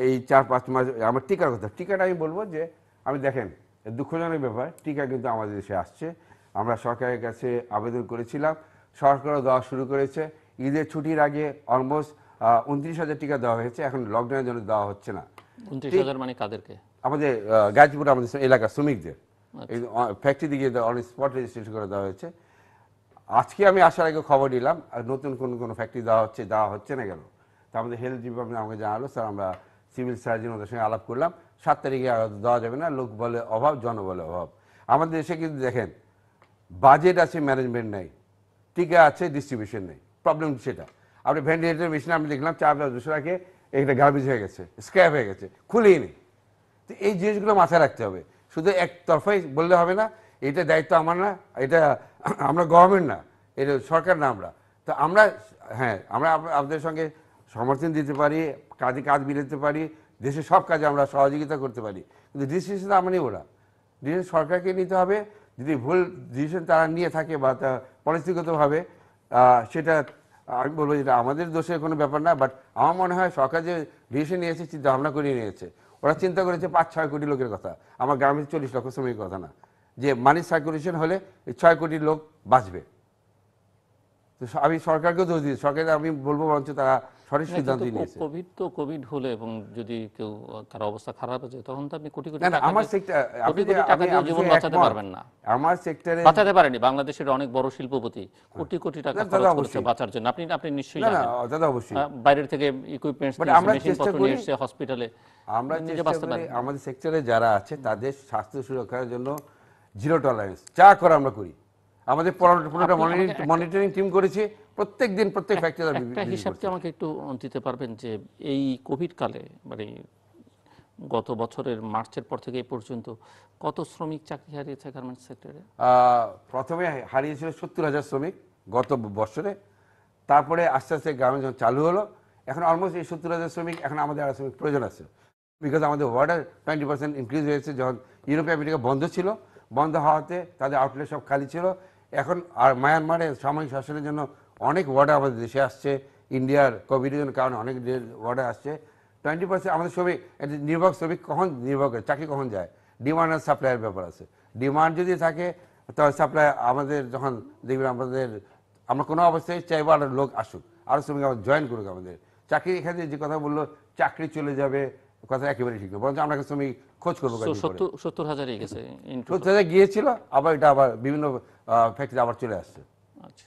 এই চার পাঁচ মাস আমার টিকার কথা টিকাটা আমি বলবো যে আমি দেখেন দুঃখজনক ব্যাপার টিকা কিন্তু আমাদের দেশে আসছে আমরা সরকারের কাছে আবেদন করেছিলাম সরকারও দেওয়া শুরু করেছে ঈদের ছুটির আগে অলমোস্ট উনত্রিশ হাজার টিকা দেওয়া হয়েছে এখন লকডাউনের জন্য দেওয়া হচ্ছে না মানে কাদেরকে আমাদের গাজীপুর আমাদের এলাকার শ্রমিকদের ফ্যাক্টরি আচ্ছা। দিকে অন স্পট রেজিস্ট্রেশন করে দেওয়া হয়েছে আজকে আমি আসার আগে খবর নিলাম নতুন কোন কোন ফ্যাক্টরি দেওয়া হচ্ছে দেওয়া হচ্ছে না কেন তা আমাদের হেলথ ডিপার্টমেন্ট আমাকে জানালো স্যার আমরা সিভিল সার্জন ওদের সঙ্গে আলাপ করলাম সাত তারিখে দেওয়া যাবে না লোক বলে অভাব জনবলে অভাব আমাদের দেশে কিন্তু দেখেন বাজেট আছে ম্যানেজমেন্ট নেই টিকা আছে ডিস্ট্রিবিউশন নেই প্রবলেম সেটা আপনি ভেন্টিলেটর মেশিনে আমি দেখলাম চার পাঁচ দুশো রাখে এটা গার্বেজ হয়ে গেছে স্ক্র্যাপ হয়ে গেছে খুলেই নেই তো এই জিনিসগুলো মাথায় রাখতে হবে শুধু একতরফাই বললে হবে না এটা দায়িত্ব আমার না এটা আমরা গভর্নমেন্ট না এটা সরকার না আমরা তো আমরা হ্যাঁ আমরা আপনাদের সঙ্গে সমর্থন দিতে পারি কাজে কাজ মিলাতে পারি দেশের সব কাজে আমরা সহযোগিতা করতে পারি কিন্তু ডিসিশন আমরা নেব না ডিসিশন সরকারকে নিতে হবে যদি ভুল ডিসিশন তারা নিয়ে থাকে বা তা পরিস্থিতিগতভাবে সেটা আমি বলবো যেটা আমাদের দোষের কোনো ব্যাপার না বাট আমার মনে হয় সরকার যে ডিসিশন নিয়েছে চিন্তা ভাবনা করিয়ে নিয়েছে ওরা চিন্তা করেছে পাঁচ ছয় কোটি লোকের কথা আমার গ্রামে চল্লিশ লক্ষ শ্রমিকের কথা না যে মানি সার্কুলেশন হলে ছয় কোটি লোক বাঁচবে তো আমি সরকারকেও দোষ দিই সরকারকে আমি বলবো বরঞ্চ তারা বাংলাদেশের অনেক বড় শিল্পপতি কোটি কোটি টাকা খরচ বাঁচার জন্য আপনি আপনি নিশ্চয়ই বাইরের থেকে হসপিটালে মানে আমাদের সেক্টরে যারা আছে তাদের স্বাস্থ্য সুরক্ষার জন্য জিরো টলারেন্স যা করে আমরা করি আমাদের পনেরোটা মনিটরিং টিম করেছে প্রত্যেক দিন প্রত্যেক ফ্যাক্টরি একটা হিসাব কি আমাকে একটু দিতে পারবেন যে এই কোভিড কালে মানে গত বছরের মার্চের পর থেকে এই পর্যন্ত কত শ্রমিক চাকরি হারিয়েছে গার্মেন্টস সেক্টরে প্রথমে হারিয়েছিল সত্তর হাজার শ্রমিক গত বছরে তারপরে আস্তে আস্তে গার্মেন্টস যখন চালু হলো এখন অলমোস্ট এই সত্তর হাজার শ্রমিক এখন আমাদের আর শ্রমিক প্রয়োজন আছে বিকজ আমাদের ওয়ার্ডার টোয়েন্টি পার্সেন্ট ইনক্রিজ হয়েছে যখন ইউরোপ আমেরিকা বন্ধ ছিল বন্ধ হওয়াতে তাদের আউটলেট সব খালি ছিল এখন আর মায়ানমারে সাময়িক শাসনের জন্য অনেক ওয়ার্ডার আমাদের দেশে আসছে ইন্ডিয়ার কোভিডের কারণে অনেক ওয়ার্ডার আসছে টোয়েন্টি পার্সেন্ট আমাদের শ্রমিক নির্ভর শ্রমিক কখন নির্ভর করে চাকরি কখন যায় ডিমান্ড আর সাপ্লাইয়ের ব্যাপার আছে ডিমান্ড যদি থাকে তাহলে সাপ্লাই আমাদের যখন দেখবেন আমাদের আমরা কোনো অবস্থায় চাইবো আরও লোক আসুক আরও শ্রমিক আমাদের জয়েন করুক আমাদের চাকরি এখানে যে কথা বললো চাকরি চলে যাবে কথা একেবারে ঠিক না বরঞ্চ আমরা শ্রমিক খোঁজ করবো সত্তর হাজারে গেছে সত্তর হাজার গিয়েছিল আবার এটা আবার বিভিন্ন ফ্যাক্টরি আবার চলে আসছে আচ্ছা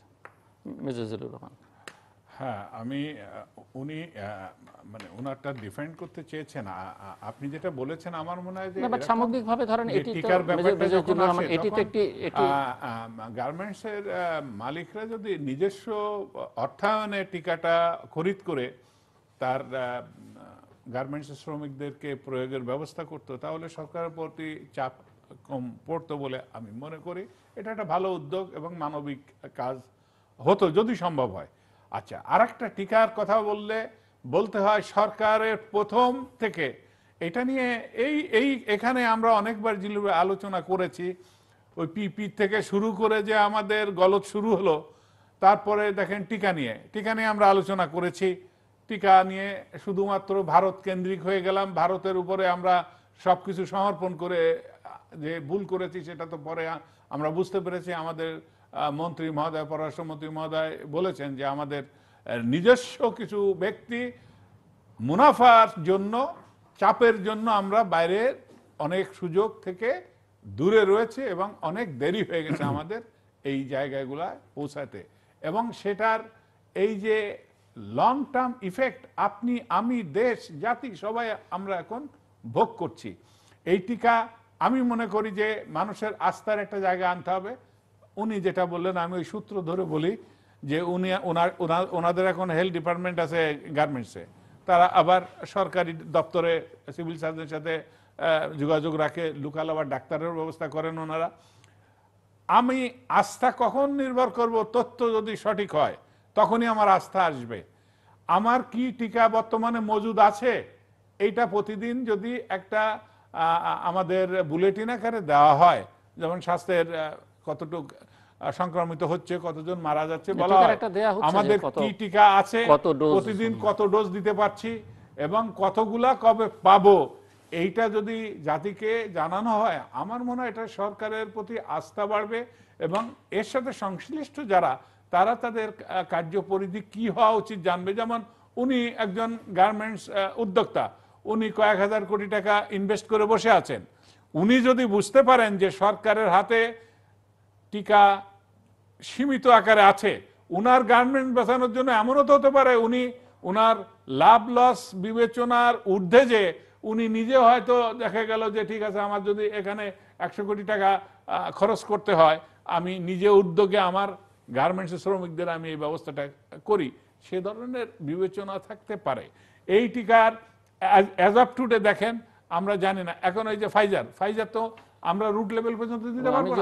রহমান হ্যাঁ আমি উনি মানে ওনারটা ডিফেন্ড করতে চেয়েছেন আপনি যেটা বলেছেন আমার মনে হয় যে সামগ্রিকভাবে ধরেন এটি এটি তো একটি গার্মেন্টস এর মালিকরা যদি নিজস্ব অর্থায়নে টিকাটা খরিদ করে তার গার্মেন্টস শ্রমিকদেরকে প্রয়োগের ব্যবস্থা করতো তাহলে সরকারের প্রতি চাপ কম পড়তো বলে আমি মনে করি এটা একটা ভালো উদ্যোগ এবং মানবিক কাজ হতো যদি সম্ভব হয় আচ্ছা আর একটা টিকার কথা বললে বলতে হয় সরকারের প্রথম থেকে এটা নিয়ে এই এই এখানে আমরা অনেকবার জিলুবে আলোচনা করেছি ওই পিপি থেকে শুরু করে যে আমাদের গলত শুরু হলো তারপরে দেখেন টিকা নিয়ে টিকা নিয়ে আমরা আলোচনা করেছি টিকা নিয়ে শুধুমাত্র ভারত কেন্দ্রিক হয়ে গেলাম ভারতের উপরে আমরা সব কিছু সমর্পণ করে যে ভুল করেছি সেটা তো পরে আমরা বুঝতে পেরেছি আমাদের মন্ত্রী মহোদয় পররাষ্ট্রমন্ত্রী মহোদয় বলেছেন যে আমাদের নিজস্ব কিছু ব্যক্তি মুনাফার জন্য চাপের জন্য আমরা বাইরের অনেক সুযোগ থেকে দূরে রয়েছে এবং অনেক দেরি হয়ে গেছে আমাদের এই জায়গাগুলায় পৌঁছাতে এবং সেটার এই যে লং টার্ম ইফেক্ট আপনি আমি দেশ জাতি সবাই আমরা এখন ভোগ করছি এই টিকা আমি মনে করি যে মানুষের আস্থার একটা জায়গা আনতে হবে উনি যেটা বললেন আমি ওই সূত্র ধরে বলি যে উনি ওনার ওনাদের এখন হেলথ ডিপার্টমেন্ট আছে গার্মেন্টসে তারা আবার সরকারি দপ্তরে সিভিল সার্জনের সাথে যোগাযোগ রাখে লোকাল আবার ডাক্তারের ব্যবস্থা করেন ওনারা আমি আস্থা কখন নির্ভর করব তথ্য যদি সঠিক হয় তখনই আমার আস্থা আসবে আমার কি টিকা বর্তমানে মজুদ আছে এইটা প্রতিদিন যদি একটা আমাদের বুলেটিন আকারে দেওয়া হয় যেমন স্বাস্থ্যের কতটুক সংক্রমিত হচ্ছে কতজন মারা যাচ্ছে বলা আমাদের কি টিকা আছে প্রতিদিন কত ডোজ দিতে পারছি এবং কতগুলা কবে পাবো এইটা যদি জাতিকে জানানো হয় আমার মনে হয় এটা সরকারের প্রতি আস্থা বাড়বে এবং এর সাথে সংশ্লিষ্ট যারা তারা তাদের কার্য পরিধি কি হওয়া উচিত জানবে যেমন উনি একজন গার্মেন্টস উদ্যোক্তা উনি কয়েক হাজার কোটি টাকা ইনভেস্ট করে বসে আছেন উনি যদি বুঝতে পারেন যে সরকারের হাতে টিকা সীমিত আকারে আছে উনার গার্মেন্ট বাঁচানোর জন্য এমনও তো হতে পারে উনি উনার লাভ লস বিবেচনার ঊর্ধ্বে যে উনি নিজে হয়তো দেখা গেল যে ঠিক আছে আমার যদি এখানে একশো কোটি টাকা খরচ করতে হয় আমি নিজে উদ্যোগে আমার গার্মেন্টসের শ্রমিকদের আমি এই ব্যবস্থাটা করি সে ধরনের বিবেচনা থাকতে পারে এই টিকার অ্যাজ আপ টুডে দেখেন আমরা জানি না এখন ওই যে ফাইজার ফাইজার তো আমরা রুট লেভেল পর্যন্ত দিতে পারবো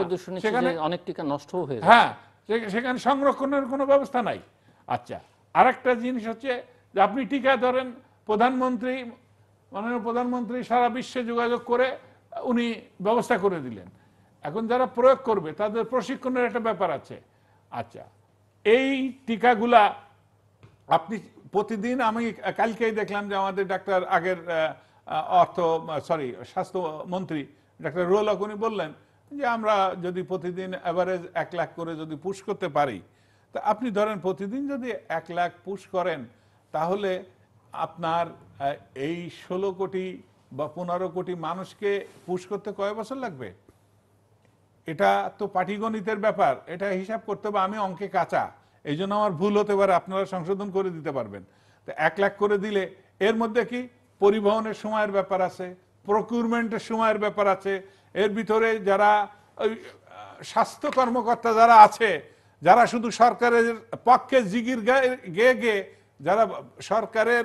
সেখানে অনেক টিকা নষ্ট হয়ে হ্যাঁ সেখানে সংরক্ষণের কোনো ব্যবস্থা নাই আচ্ছা আরেকটা জিনিস হচ্ছে যে আপনি টিকা ধরেন প্রধানমন্ত্রী মাননীয় প্রধানমন্ত্রী সারা বিশ্বে যোগাযোগ করে উনি ব্যবস্থা করে দিলেন এখন যারা প্রয়োগ করবে তাদের প্রশিক্ষণের একটা ব্যাপার আছে আচ্ছা এই টিকাগুলা আপনি প্রতিদিন আমি কালকেই দেখলাম যে আমাদের ডাক্তার আগের অর্থ সরি স্বাস্থ্যমন্ত্রী ডাক্তার রুয়াল হক উনি বললেন যে আমরা যদি প্রতিদিন অ্যাভারেজ এক লাখ করে যদি পুশ করতে পারি তা আপনি ধরেন প্রতিদিন যদি এক লাখ পুশ করেন তাহলে আপনার এই ষোলো কোটি বা পনেরো কোটি মানুষকে পুশ করতে কয় বছর লাগবে এটা তো পাটিগণিতের ব্যাপার এটা হিসাব করতে হবে আমি অঙ্কে কাঁচা এই জন্য আমার ভুল হতে পারে আপনারা সংশোধন করে দিতে পারবেন তো এক লাখ করে দিলে এর মধ্যে কি পরিবহনের সময়ের ব্যাপার আছে প্রকিউরমেন্টের সময়ের ব্যাপার আছে এর ভিতরে যারা স্বাস্থ্য কর্মকর্তা যারা আছে যারা শুধু সরকারের পক্ষে জিগির গেয়ে গেয়ে যারা সরকারের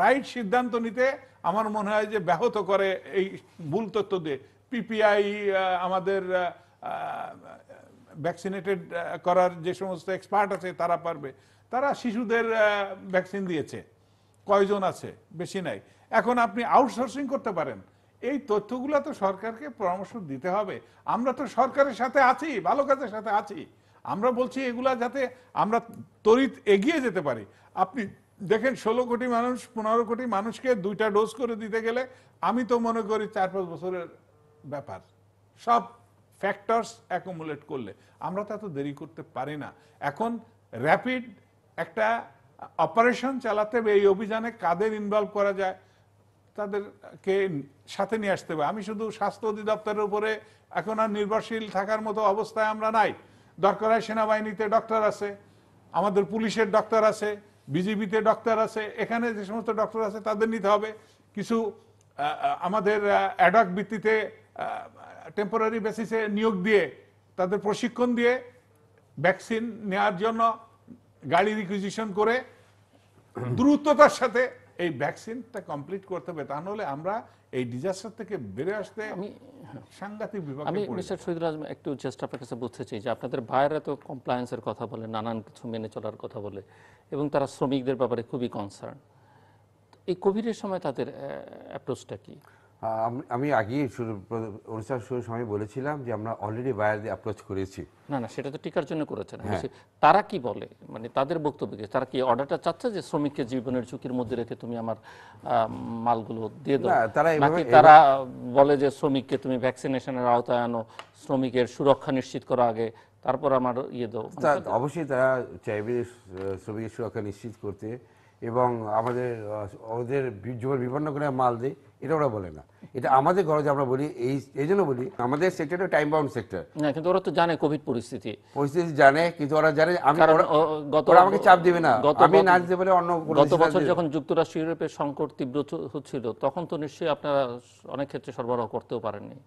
রাইট সিদ্ধান্ত নিতে আমার মনে হয় যে ব্যাহত করে এই ভুল তথ্য দিয়ে পিপিআই আমাদের ভ্যাকসিনেটেড করার যে সমস্ত এক্সপার্ট আছে তারা পারবে তারা শিশুদের ভ্যাকসিন দিয়েছে কয়জন আছে বেশি নাই এখন আপনি আউটসোর্সিং করতে পারেন এই তথ্যগুলো তো সরকারকে পরামর্শ দিতে হবে আমরা তো সরকারের সাথে আছি ভালো কাজের সাথে আছি আমরা বলছি এগুলা যাতে আমরা তরিত এগিয়ে যেতে পারি আপনি দেখেন ষোলো কোটি মানুষ পনেরো কোটি মানুষকে দুইটা ডোজ করে দিতে গেলে আমি তো মনে করি চার পাঁচ বছরের ব্যাপার সব ফ্যাক্টরস অ্যাকোমুলেট করলে আমরা তা তো দেরি করতে পারি না এখন র্যাপিড একটা অপারেশন চালাতে এই অভিযানে কাদের ইনভলভ করা যায় তাদেরকে সাথে নিয়ে আসতে হবে আমি শুধু স্বাস্থ্য অধিদপ্তরের উপরে এখন আর নির্ভরশীল থাকার মতো অবস্থায় আমরা নাই দরকার হয় সেনাবাহিনীতে ডক্টর আছে আমাদের পুলিশের ডক্টর আছে বিজিবিতে ডক্টর আছে এখানে যে সমস্ত ডক্টর আছে তাদের নিতে হবে কিছু আমাদের অ্যাডক ভিত্তিতে টেম্পোরারি বেসিসে নিয়োগ দিয়ে তাদের প্রশিক্ষণ দিয়ে ভ্যাকসিন নেওয়ার জন্য গাড়ি রিকুইজিশন করে দ্রুততার সাথে এই ভ্যাকসিনটা কমপ্লিট করতে হবে তা নাহলে আমরা এই ডিজাস্টার থেকে বেরিয়ে আসতে আমি সাংঘাতিক বিভাগ আমি মিস্টার শহীদুল আজম একটু চেষ্টা আপনার কাছে বুঝতে চাই যে আপনাদের ভাইয়েরা তো কমপ্লায়েন্সের কথা বলে নানান কিছু মেনে চলার কথা বলে এবং তারা শ্রমিকদের ব্যাপারে খুবই কনসার্ন এই কোভিডের সময় তাদের অ্যাপ্রোচটা কী আমি আগেই অনুষ্ঠান শুরুর সময় বলেছিলাম যে আমরা অলরেডি বায়ার দিয়ে অ্যাপ্রোচ করেছি না না সেটা তো টিকার জন্য করেছেন হ্যাঁ। তারা কি বলে মানে তাদের বক্তব্যকে তারা কি অর্ডারটা চাচ্ছে যে শ্রমিককে জীবনের ঝুঁকির মধ্যে রেখে তুমি আমার মালগুলো দিয়ে দাও তারা নাকি তারা বলে যে শ্রমিককে তুমি ভ্যাকসিনেশনের আওতায় আনো শ্রমিকের সুরক্ষা নিশ্চিত করা আগে তারপর আমার ইয়ে দাও মানে অবশ্যই তারা চাইবে শ্রমিকের সুরক্ষা নিশ্চিত করতে এবং আমাদের ওদের জীবন বিপন্ন করে মাল দেয় এটা ওরা বলে না এটা আমাদের গরজ আমরা বলি এই এই জন্য বলি আমাদের সেক্টরটা টাইম বাউন্ড সেক্টর না কিন্তু ওরা তো জানে কোভিড পরিস্থিতি পরিস্থিতি জানে কিন্তু ওরা জানে আমি গত ওরা আমাকে চাপ দিবে না আমি না দিতে পারে অন্য গত বছর যখন যুক্তরাষ্ট্র ইউরোপে সংকট তীব্র হচ্ছিল তখন তো নিশ্চয়ই আপনারা অনেক ক্ষেত্রে সরবরাহ করতেও পারেননি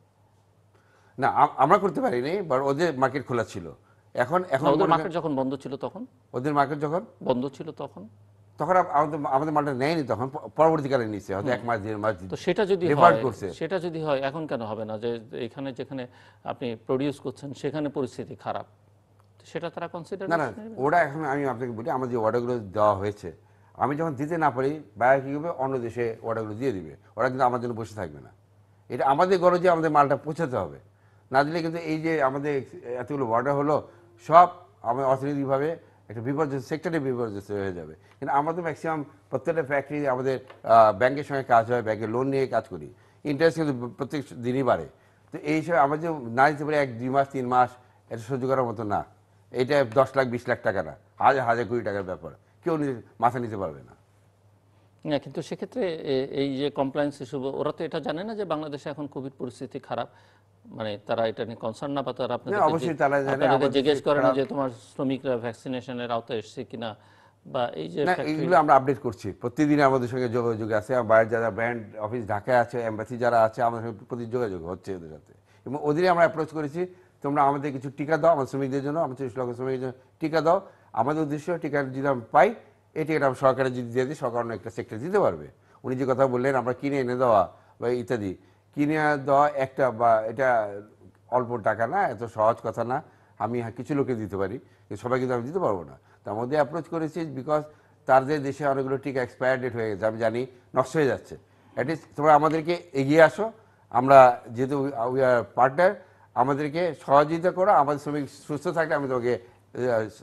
না আমরা করতে পারিনি বাট ওদের মার্কেট খোলা ছিল এখন এখন ওদের মার্কেট যখন বন্ধ ছিল তখন ওদের মার্কেট যখন বন্ধ ছিল তখন তখন আমাদের আমাদের মালটা নেয়নি তখন পরবর্তীকালে নিচ্ছে হয়তো এক মাস দিন মাস তো সেটা যদি করছে সেটা যদি হয় এখন কেন হবে না যে এখানে যেখানে আপনি প্রডিউস করছেন সেখানে পরিস্থিতি খারাপ সেটা তারা কনসিডার না না ওরা এখন আমি আপনাকে বলি আমার যে অর্ডারগুলো দেওয়া হয়েছে আমি যখন দিতে না পারি বাইরে কী হবে অন্য দেশে অর্ডারগুলো দিয়ে দিবে ওরা কিন্তু আমার জন্য বসে থাকবে না এটা আমাদের গরজ যে আমাদের মালটা পৌঁছাতে হবে না দিলে কিন্তু এই যে আমাদের এতগুলো অর্ডার হলো সব আমি অর্থনৈতিকভাবে একটা বিপর্যস্ত সেক্টরে বিপর্যস্ত হয়ে যাবে কিন্তু আমরা তো ম্যাক্সিমাম প্রত্যেকটা ফ্যাক্টরি আমাদের ব্যাংকের সঙ্গে কাজ হয় ব্যাংকে লোন নিয়ে কাজ করি ইন্টারেস্ট কিন্তু প্রত্যেক দিনই বাড়ে তো এই হিসাবে আমরা যে না দিতে পারি এক দুই মাস তিন মাস এটা সহ্য করার মতো না এটা দশ লাখ বিশ লাখ টাকা না হাজার হাজার কোটি টাকার ব্যাপার কেউ মাথা নিতে পারবে না হ্যাঁ, কিন্তু সেক্ষেত্রে এই যে কমপ্লায়েন্স ইস্যু ওরা তো এটা জানে না যে বাংলাদেশে এখন কোভিড পরিস্থিতি খারাপ মানে তারা এটা নিয়ে কনসার্ন না বা তারা হ্যাঁ, আপনাদের জিজ্ঞেস করেন যে তোমার শ্রমিকরা ভ্যাকসিনেশনের আওতায় এসছে কিনা বা এই যে এগুলো আমরা আপডেট করছি প্রতিদিন আমাদের সঙ্গে যোগাযোগ আছে বাইরে যারা ব্র্যান্ড অফিস ঢাকায় আছে এম্বাসি যারা আছে আমাদের সঙ্গে প্রতি যোগাযোগ হচ্ছে ওদের সাথে এবং ওদেরই আমরা অ্যাপ্রোচ করেছি তোমরা আমাদের কিছু টিকা দাও আমার শ্রমিকদের জন্য আমার চল্লিশ লক্ষ শ্রমিকদের জন্য টিকা দাও আমাদের উদ্দেশ্য টিকা যদি আমরা পাই এটি এটা সরকারে যদি দিয়ে দিই সরকার অন্য একটা সেক্টর দিতে পারবে উনি যে কথা বললেন আমরা কিনে এনে দেওয়া বা ইত্যাদি কিনে দেওয়া একটা বা এটা অল্প টাকা না এত সহজ কথা না আমি কিছু লোকে দিতে পারি সবাই কিন্তু আমি দিতে পারবো না তার মধ্যে অ্যাপ্রোচ করেছি বিকজ তাদের দেশে অনেকগুলো টিকা এক্সপায়ার ডেট হয়ে গেছে আমি জানি নষ্ট হয়ে যাচ্ছে অ্যাটলিস্ট তোমরা আমাদেরকে এগিয়ে আসো আমরা যেহেতু উই আর পার্টনার আমাদেরকে সহযোগিতা করো আমাদের শ্রমিক সুস্থ থাকলে আমি তোমাকে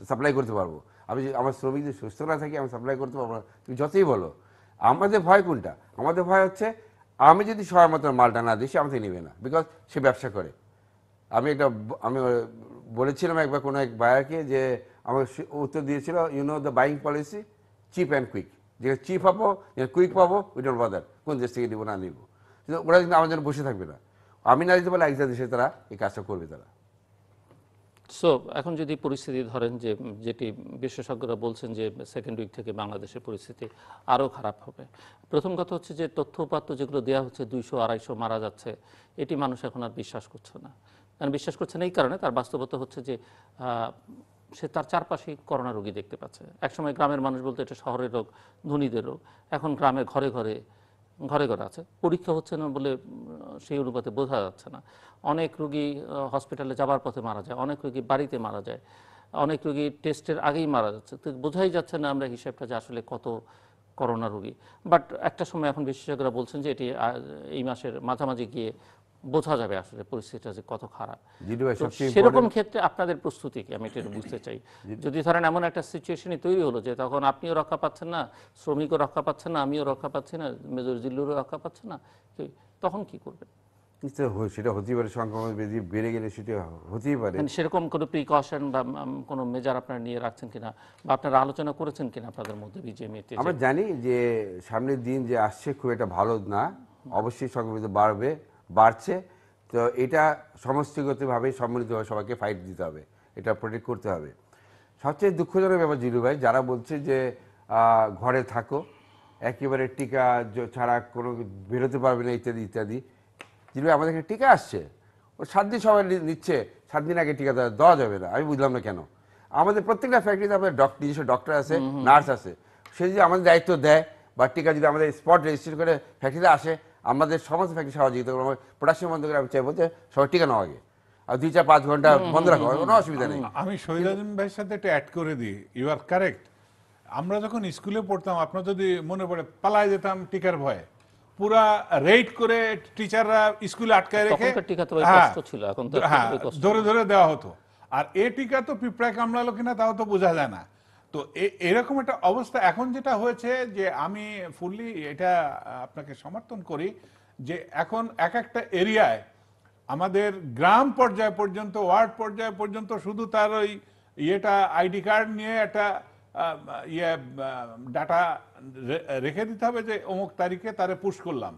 সাপ্লাই করতে পারবো আমি আমার শ্রমিক যদি সুস্থ না থাকি আমি সাপ্লাই করতে পারবো না তুমি যতই বলো আমাদের ভয় কোনটা আমাদের ভয় হচ্ছে আমি যদি সবার মতো মালটা না দিই সে আমাকে নেবে না বিকজ সে ব্যবসা করে আমি একটা আমি বলেছিলাম একবার কোনো এক বায়ারকে যে আমাকে উত্তর দিয়েছিল you know the buying policy cheap and quick যেটা চিপ পাবো কুইক পাবো উইডোর বাদার কোন দেশ থেকে নিবো না কিন্তু ওরা কিন্তু আমার জন্য বসে থাকবে না আমি না দিতে পারলে একজন দেশে তারা এই কাজটা করবে তারা সো এখন যদি পরিস্থিতি ধরেন যে যেটি বিশেষজ্ঞরা বলছেন যে সেকেন্ড উইক থেকে বাংলাদেশের পরিস্থিতি আরও খারাপ হবে প্রথম কথা হচ্ছে যে তথ্য উপাত্ত যেগুলো দেওয়া হচ্ছে দুইশো আড়াইশো মারা যাচ্ছে এটি মানুষ এখন আর বিশ্বাস করছে না কারণ বিশ্বাস করছে না এই কারণে তার বাস্তবতা হচ্ছে যে সে তার চারপাশেই করোনা রোগী দেখতে পাচ্ছে একসময় গ্রামের মানুষ বলতে এটা শহরের রোগ ধনীদের রোগ এখন গ্রামে ঘরে ঘরে ঘরে ঘরে আছে পরীক্ষা হচ্ছে না বলে সেই অনুপাতে বোঝা যাচ্ছে না অনেক রুগী হসপিটালে যাবার পথে মারা যায় অনেক রুগী বাড়িতে মারা যায় অনেক রুগী টেস্টের আগেই মারা যাচ্ছে তো বোঝাই যাচ্ছে না আমরা হিসাবটা যে আসলে কত করোনা রুগী বাট একটা সময় এখন বিশেষজ্ঞরা বলছেন যে এটি এই মাসের মাঝামাঝি গিয়ে বোঝা যাবে আসলে পরিস্থিতিটা যে কত খারাপ সেরকম ক্ষেত্রে আপনাদের প্রস্তুতি আমি এটা বুঝতে চাই যদি ধরেন এমন একটা সিচুয়েশনই তৈরি হলো যে তখন আপনিও রক্ষা পাচ্ছেন না শ্রমিকও রক্ষা পাচ্ছেন না আমিও রক্ষা পাচ্ছি না মেজর জিল্লুরও রক্ষা পাচ্ছে না তখন কি করবেন সেটা হতেই পারে সংক্রমণ বেশি বেড়ে গেলে সেটা হতেই পারে মানে সেরকম কোনো প্রিকশন বা কোনো মেজার আপনারা নিয়ে রাখছেন কিনা বা আপনারা আলোচনা করেছেন কিনা আপনাদের মধ্যে বিজেমিতে আমরা জানি যে সামনের দিন যে আসছে খুব একটা ভালো না অবশ্যই সংক্রমিত বাড়বে বাড়ছে তো এটা সমষ্টিগতভাবে সম্মিলিতভাবে সবাইকে ফাইট দিতে হবে এটা প্রোটেক্ট করতে হবে সবচেয়ে দুঃখজনক ব্যাপার জিলু ভাই যারা বলছে যে ঘরে থাকো একেবারে টিকা ছাড়া কোনো বেরোতে পারবে না ইত্যাদি ইত্যাদি জিরু ভাই আমাদের এখানে টিকা আসছে ও সাত দিন সবাই নিচ্ছে সাত দিন আগে টিকা দেওয়া যাবে না আমি বুঝলাম না কেন আমাদের প্রত্যেকটা ফ্যাক্টরিতে আমাদের নিজস্ব ডক্টর আছে নার্স আছে সে যদি আমাদের দায়িত্ব দেয় বা টিকা যদি আমাদের স্পট রেজিস্ট্রেশন করে ফ্যাক্টরিতে আসে আমাদের সমস্ত ফ্যাক্টরি সহযোগিতা করবো প্রোডাকশন বন্ধ করে আমি চাইবো যে সবাই টিকা নেওয়া আগে আর দুই চার পাঁচ ঘন্টা বন্ধ রাখা কোনো অসুবিধা নেই আমি শহীদ আজম ভাইয়ের সাথে একটা অ্যাড করে দিই ইউ আর কারেক্ট আমরা যখন স্কুলে পড়তাম আপনার যদি মনে পড়ে পালাই যেতাম টিকার ভয়ে পুরা রেড করে টিচাররা স্কুলে আটকায় রেখে হ্যাঁ, হ্যাঁ, ধরে ধরে দেওয়া হতো আর এ টিকা তো পিঁপড়া কামড়ালো কিনা তাও তো বোঝা যায় না তো এরকম একটা অবস্থা এখন যেটা হয়েছে যে আমি ফুললি এটা আপনাকে সমর্থন করি যে এখন এক একটা এরিয়ায় আমাদের গ্রাম পর্যায় পর্যন্ত ওয়ার্ড পর্যায় পর্যন্ত শুধু তার ওই ইয়েটা আইডি কার্ড নিয়ে একটা ইয়ে ডাটা রেখে দিতে হবে যে অমুক তারিখে তারে পুশ করলাম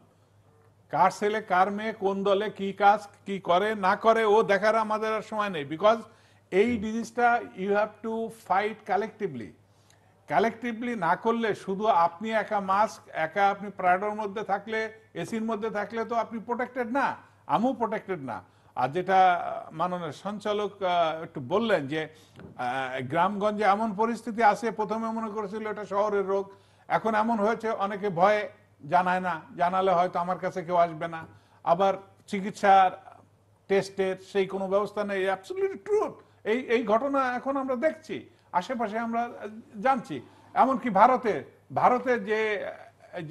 কার ছেলে কার মেয়ে কোন দলে কি কাজ কি করে না করে ও দেখার আমাদের আর সময় নেই বিকজ এই ডিজিজটা you have to fight collectively collectively না করলে শুধু আপনি একা মাস্ক একা আপনি প্রাডোর মধ্যে থাকলে এসির মধ্যে থাকলে তো আপনি প্রোটেক্টেড না আমিও প্রোটেক্টেড না আর যেটা মাননীয় সঞ্চালক একটু বললেন যে গ্রামগঞ্জে এমন পরিস্থিতি আছে প্রথমে মনে করেছিল এটা শহরের রোগ এখন এমন হয়েছে অনেকে ভয়ে জানায় না জানালে হয়তো আমার কাছে কেউ আসবে না আবার চিকিৎসার টেস্টের সেই কোনো ব্যবস্থা নেই অ্যাবসলিউট ট্রুথ এই এই ঘটনা এখন আমরা দেখছি আশেপাশে আমরা জানছি এমনকি ভারতে ভারতে যে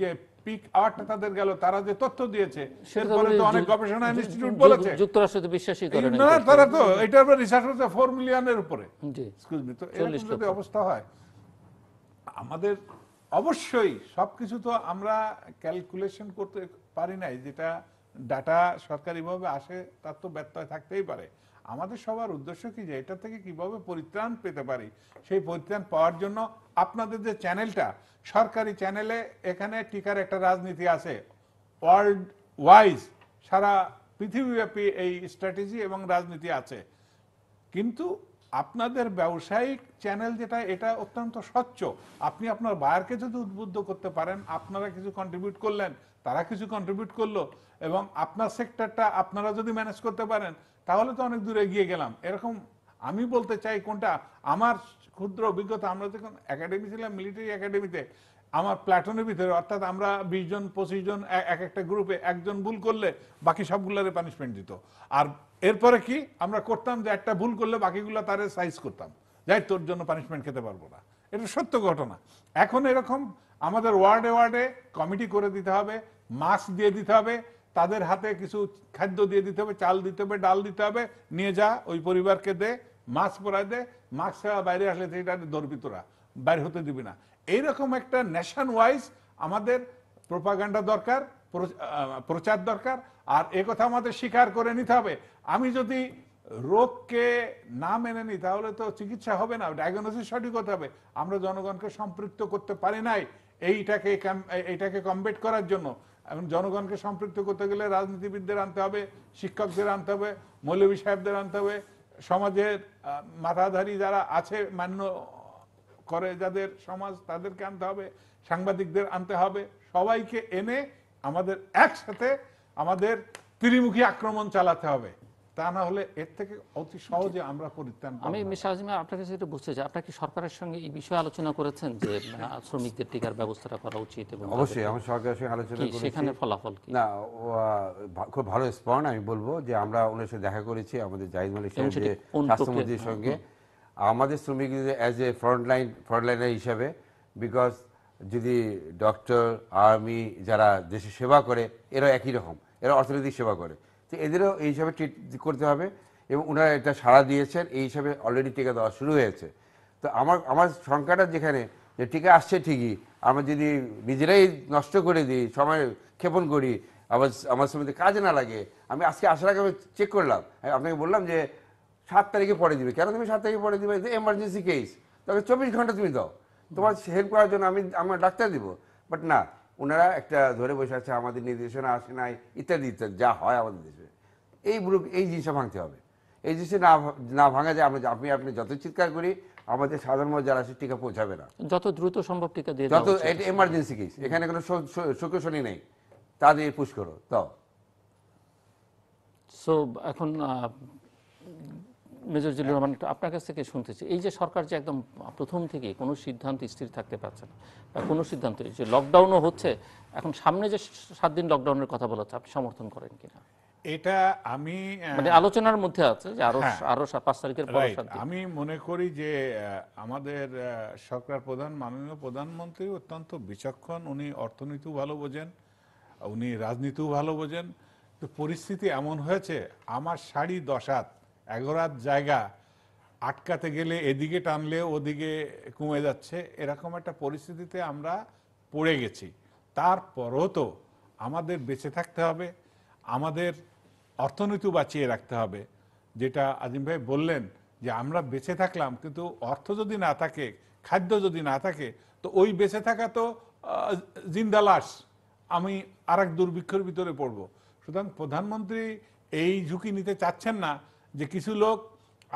যে পিক আওয়ারটা তাদের গেল তারা যে তথ্য দিয়েছে তো অনেক গবেষণা ইনস্টিটিউট বলেছে বিশ্বাসই করে না তারা তো রিসার্চ হচ্ছে 4 মিলিয়নের উপরে এক্সকিউজ মি তো এরকম যদি অবস্থা হয় আমাদের অবশ্যই সবকিছু তো আমরা ক্যালকুলেশন করতে পারি নাই যেটা ডাটা সরকারিভাবে আসে তার তো ব্যত্যয় থাকতেই পারে আমাদের সবার উদ্দেশ্য কি যে এটা থেকে কিভাবে পরিত্রাণ পেতে পারি সেই পরিত্রাণ পাওয়ার জন্য আপনাদের যে চ্যানেলটা সরকারি চ্যানেলে এখানে টিকার একটা রাজনীতি আছে ওয়ার্ল্ড ওয়াইজ সারা পৃথিবীব্যাপী এই স্ট্র্যাটেজি এবং রাজনীতি আছে কিন্তু আপনাদের ব্যবসায়িক চ্যানেল যেটা এটা অত্যন্ত স্বচ্ছ আপনি আপনার বায়ারকে যদি উদ্বুদ্ধ করতে পারেন আপনারা কিছু কন্ট্রিবিউট করলেন তারা কিছু কন্ট্রিবিউট করলো এবং আপনার সেক্টরটা আপনারা যদি ম্যানেজ করতে পারেন তাহলে তো অনেক দূরে এগিয়ে গেলাম এরকম আমি বলতে চাই কোনটা আমার ক্ষুদ্র অভিজ্ঞতা আমরা যখন একাডেমি ছিলাম মিলিটারি একাডেমিতে আমার প্ল্যাটনের ভিতরে অর্থাৎ আমরা বিশ জন পঁচিশ জন এক একটা গ্রুপে একজন ভুল করলে বাকি সবগুলোরে পানিশমেন্ট দিত আর এরপরে কি আমরা করতাম যে একটা ভুল করলে বাকিগুলো তারে সাইজ করতাম যাই তোর জন্য পানিশমেন্ট খেতে পারবো না এটা সত্য ঘটনা এখন এরকম আমাদের ওয়ার্ডে ওয়ার্ডে কমিটি করে দিতে হবে মাস্ক দিয়ে দিতে হবে তাদের হাতে কিছু খাদ্য দিয়ে দিতে হবে চাল দিতে হবে ডাল দিতে হবে নিয়ে যা ওই পরিবারকে দে মাস্ক পরায় দে মাস্ক ছাড়া বাইরে আসলে সেটা ধরবি তোরা বাইরে হতে দিবি না এইরকম একটা নেশন ওয়াইজ আমাদের প্রোপাগান্ডা দরকার প্রচার দরকার আর কথা আমাদের স্বীকার করে নিতে হবে আমি যদি রোগকে না মেনে নিই তাহলে তো চিকিৎসা হবে না ডায়াগনোসিস সঠিক হতে হবে আমরা জনগণকে সম্পৃক্ত করতে পারি নাই এইটাকে এইটাকে কমবেট করার জন্য এখন জনগণকে সম্পৃক্ত করতে গেলে রাজনীতিবিদদের আনতে হবে শিক্ষকদের আনতে হবে মৌলবী সাহেবদের আনতে হবে সমাজের মাথাধারী যারা আছে মান্য করে যাদের সমাজ তাদেরকে আনতে হবে সাংবাদিকদের আনতে হবে সবাইকে এনে আমাদের একসাথে আমাদের ত্রিমুখী আক্রমণ চালাতে হবে তা না হলে এর থেকে অতি সহজে আমরা পরিত্রাণ আমি মিস আজিমা আপনার কাছে এটা বুঝতে চাই আপনার কি সরকারের সঙ্গে এই বিষয়ে আলোচনা করেছেন যে শ্রমিকদের টিকার ব্যবস্থাটা করা উচিত এবং অবশ্যই আমি সরকারের সঙ্গে আলোচনা করেছি সেখানে ফলাফল কি না খুব ভালো স্পন আমি বলবো যে আমরা ওনার সাথে দেখা করেছি আমাদের জাহিদ মালিক সঙ্গে স্বাস্থ্যমন্ত্রীর সঙ্গে আমাদের শ্রমিকদের অ্যাজ এ ফ্রন্টলাইন ফ্রন্টলাইনার হিসাবে বিকজ যদি ডক্টর আর্মি যারা দেশে সেবা করে এরা একই রকম এরা অর্থনৈতিক সেবা করে তো এদেরও এই হিসাবে ট্রিট করতে হবে এবং ওনারা এটা সাড়া দিয়েছেন এই হিসাবে অলরেডি টিকা দেওয়া শুরু হয়েছে তো আমার আমার সংখ্যাটা যেখানে যে টিকা আসছে ঠিকই আমরা যদি নিজেরাই নষ্ট করে দিই সময় ক্ষেপণ করি আবার আমার সময় কাজে না লাগে আমি আজকে আসার আগে চেক করলাম আপনাকে বললাম যে সাত তারিখে পরে দিবে কেন তুমি সাত তারিখে পরে দিবে এমার্জেন্সি কেস তবে চব্বিশ ঘন্টা তুমি দাও তোমার হেল্প করার জন্য আমি আমার ডাক্তার দিব বাট না ওনারা একটা ধরে বসে আছে আমাদের নির্দেশনা আসে নাই ইত্যাদি ইত্যাদি যা হয় আমাদের দেশে এই গ্রুপ এই জিনিসটা ভাঙতে হবে এই জিনিসটা না না ভাঙা যায় আমরা আপনি আপনি যত চিৎকার করি আমাদের সাধারণ যারা আছে টিকা পৌঁছাবে না যত দ্রুত সম্ভব টিকা দিয়ে যত এমার্জেন্সি কেস এখানে কোনো সুকশনী নেই তা দিয়ে পুশ করো তো সো এখন মেজর জিল্লুর রহমান আপনার কাছ থেকে শুনতেছি এই যে সরকার যে একদম প্রথম থেকে কোনো সিদ্ধান্ত স্থির থাকতে পারছে না বা কোনো সিদ্ধান্ত যে লকডাউনও হচ্ছে এখন সামনে যে সাত দিন লকডাউনের কথা বলা হচ্ছে আপনি সমর্থন করেন কিনা এটা আমি মানে আলোচনার মধ্যে আছে যে আরো হ্যাঁ। আরো পাঁচ তারিখের পর আমি মনে করি যে আমাদের সরকার প্রধান মাননীয় প্রধানমন্ত্রী অত্যন্ত বিচক্ষণ উনি অর্থনীতিও ভালো বোঝেন উনি রাজনীতিও ভালো বোঝেন তো পরিস্থিতি এমন হয়েছে আমার শাড়ি দশাত এগোরাত জায়গা আটকাতে গেলে এদিকে টানলে ওদিকে কমে যাচ্ছে এরকম একটা পরিস্থিতিতে আমরা পড়ে গেছি তারপরও তো আমাদের বেঁচে থাকতে হবে আমাদের অর্থনীতি বাঁচিয়ে রাখতে হবে যেটা আজিম ভাই বললেন যে আমরা বেঁচে থাকলাম কিন্তু অর্থ যদি না থাকে খাদ্য যদি না থাকে তো ওই বেঁচে থাকা তো জিন্দালাস আমি আর এক দুর্ভিক্ষের ভিতরে পড়ব সুতরাং প্রধানমন্ত্রী এই ঝুঁকি নিতে চাচ্ছেন না যে কিছু লোক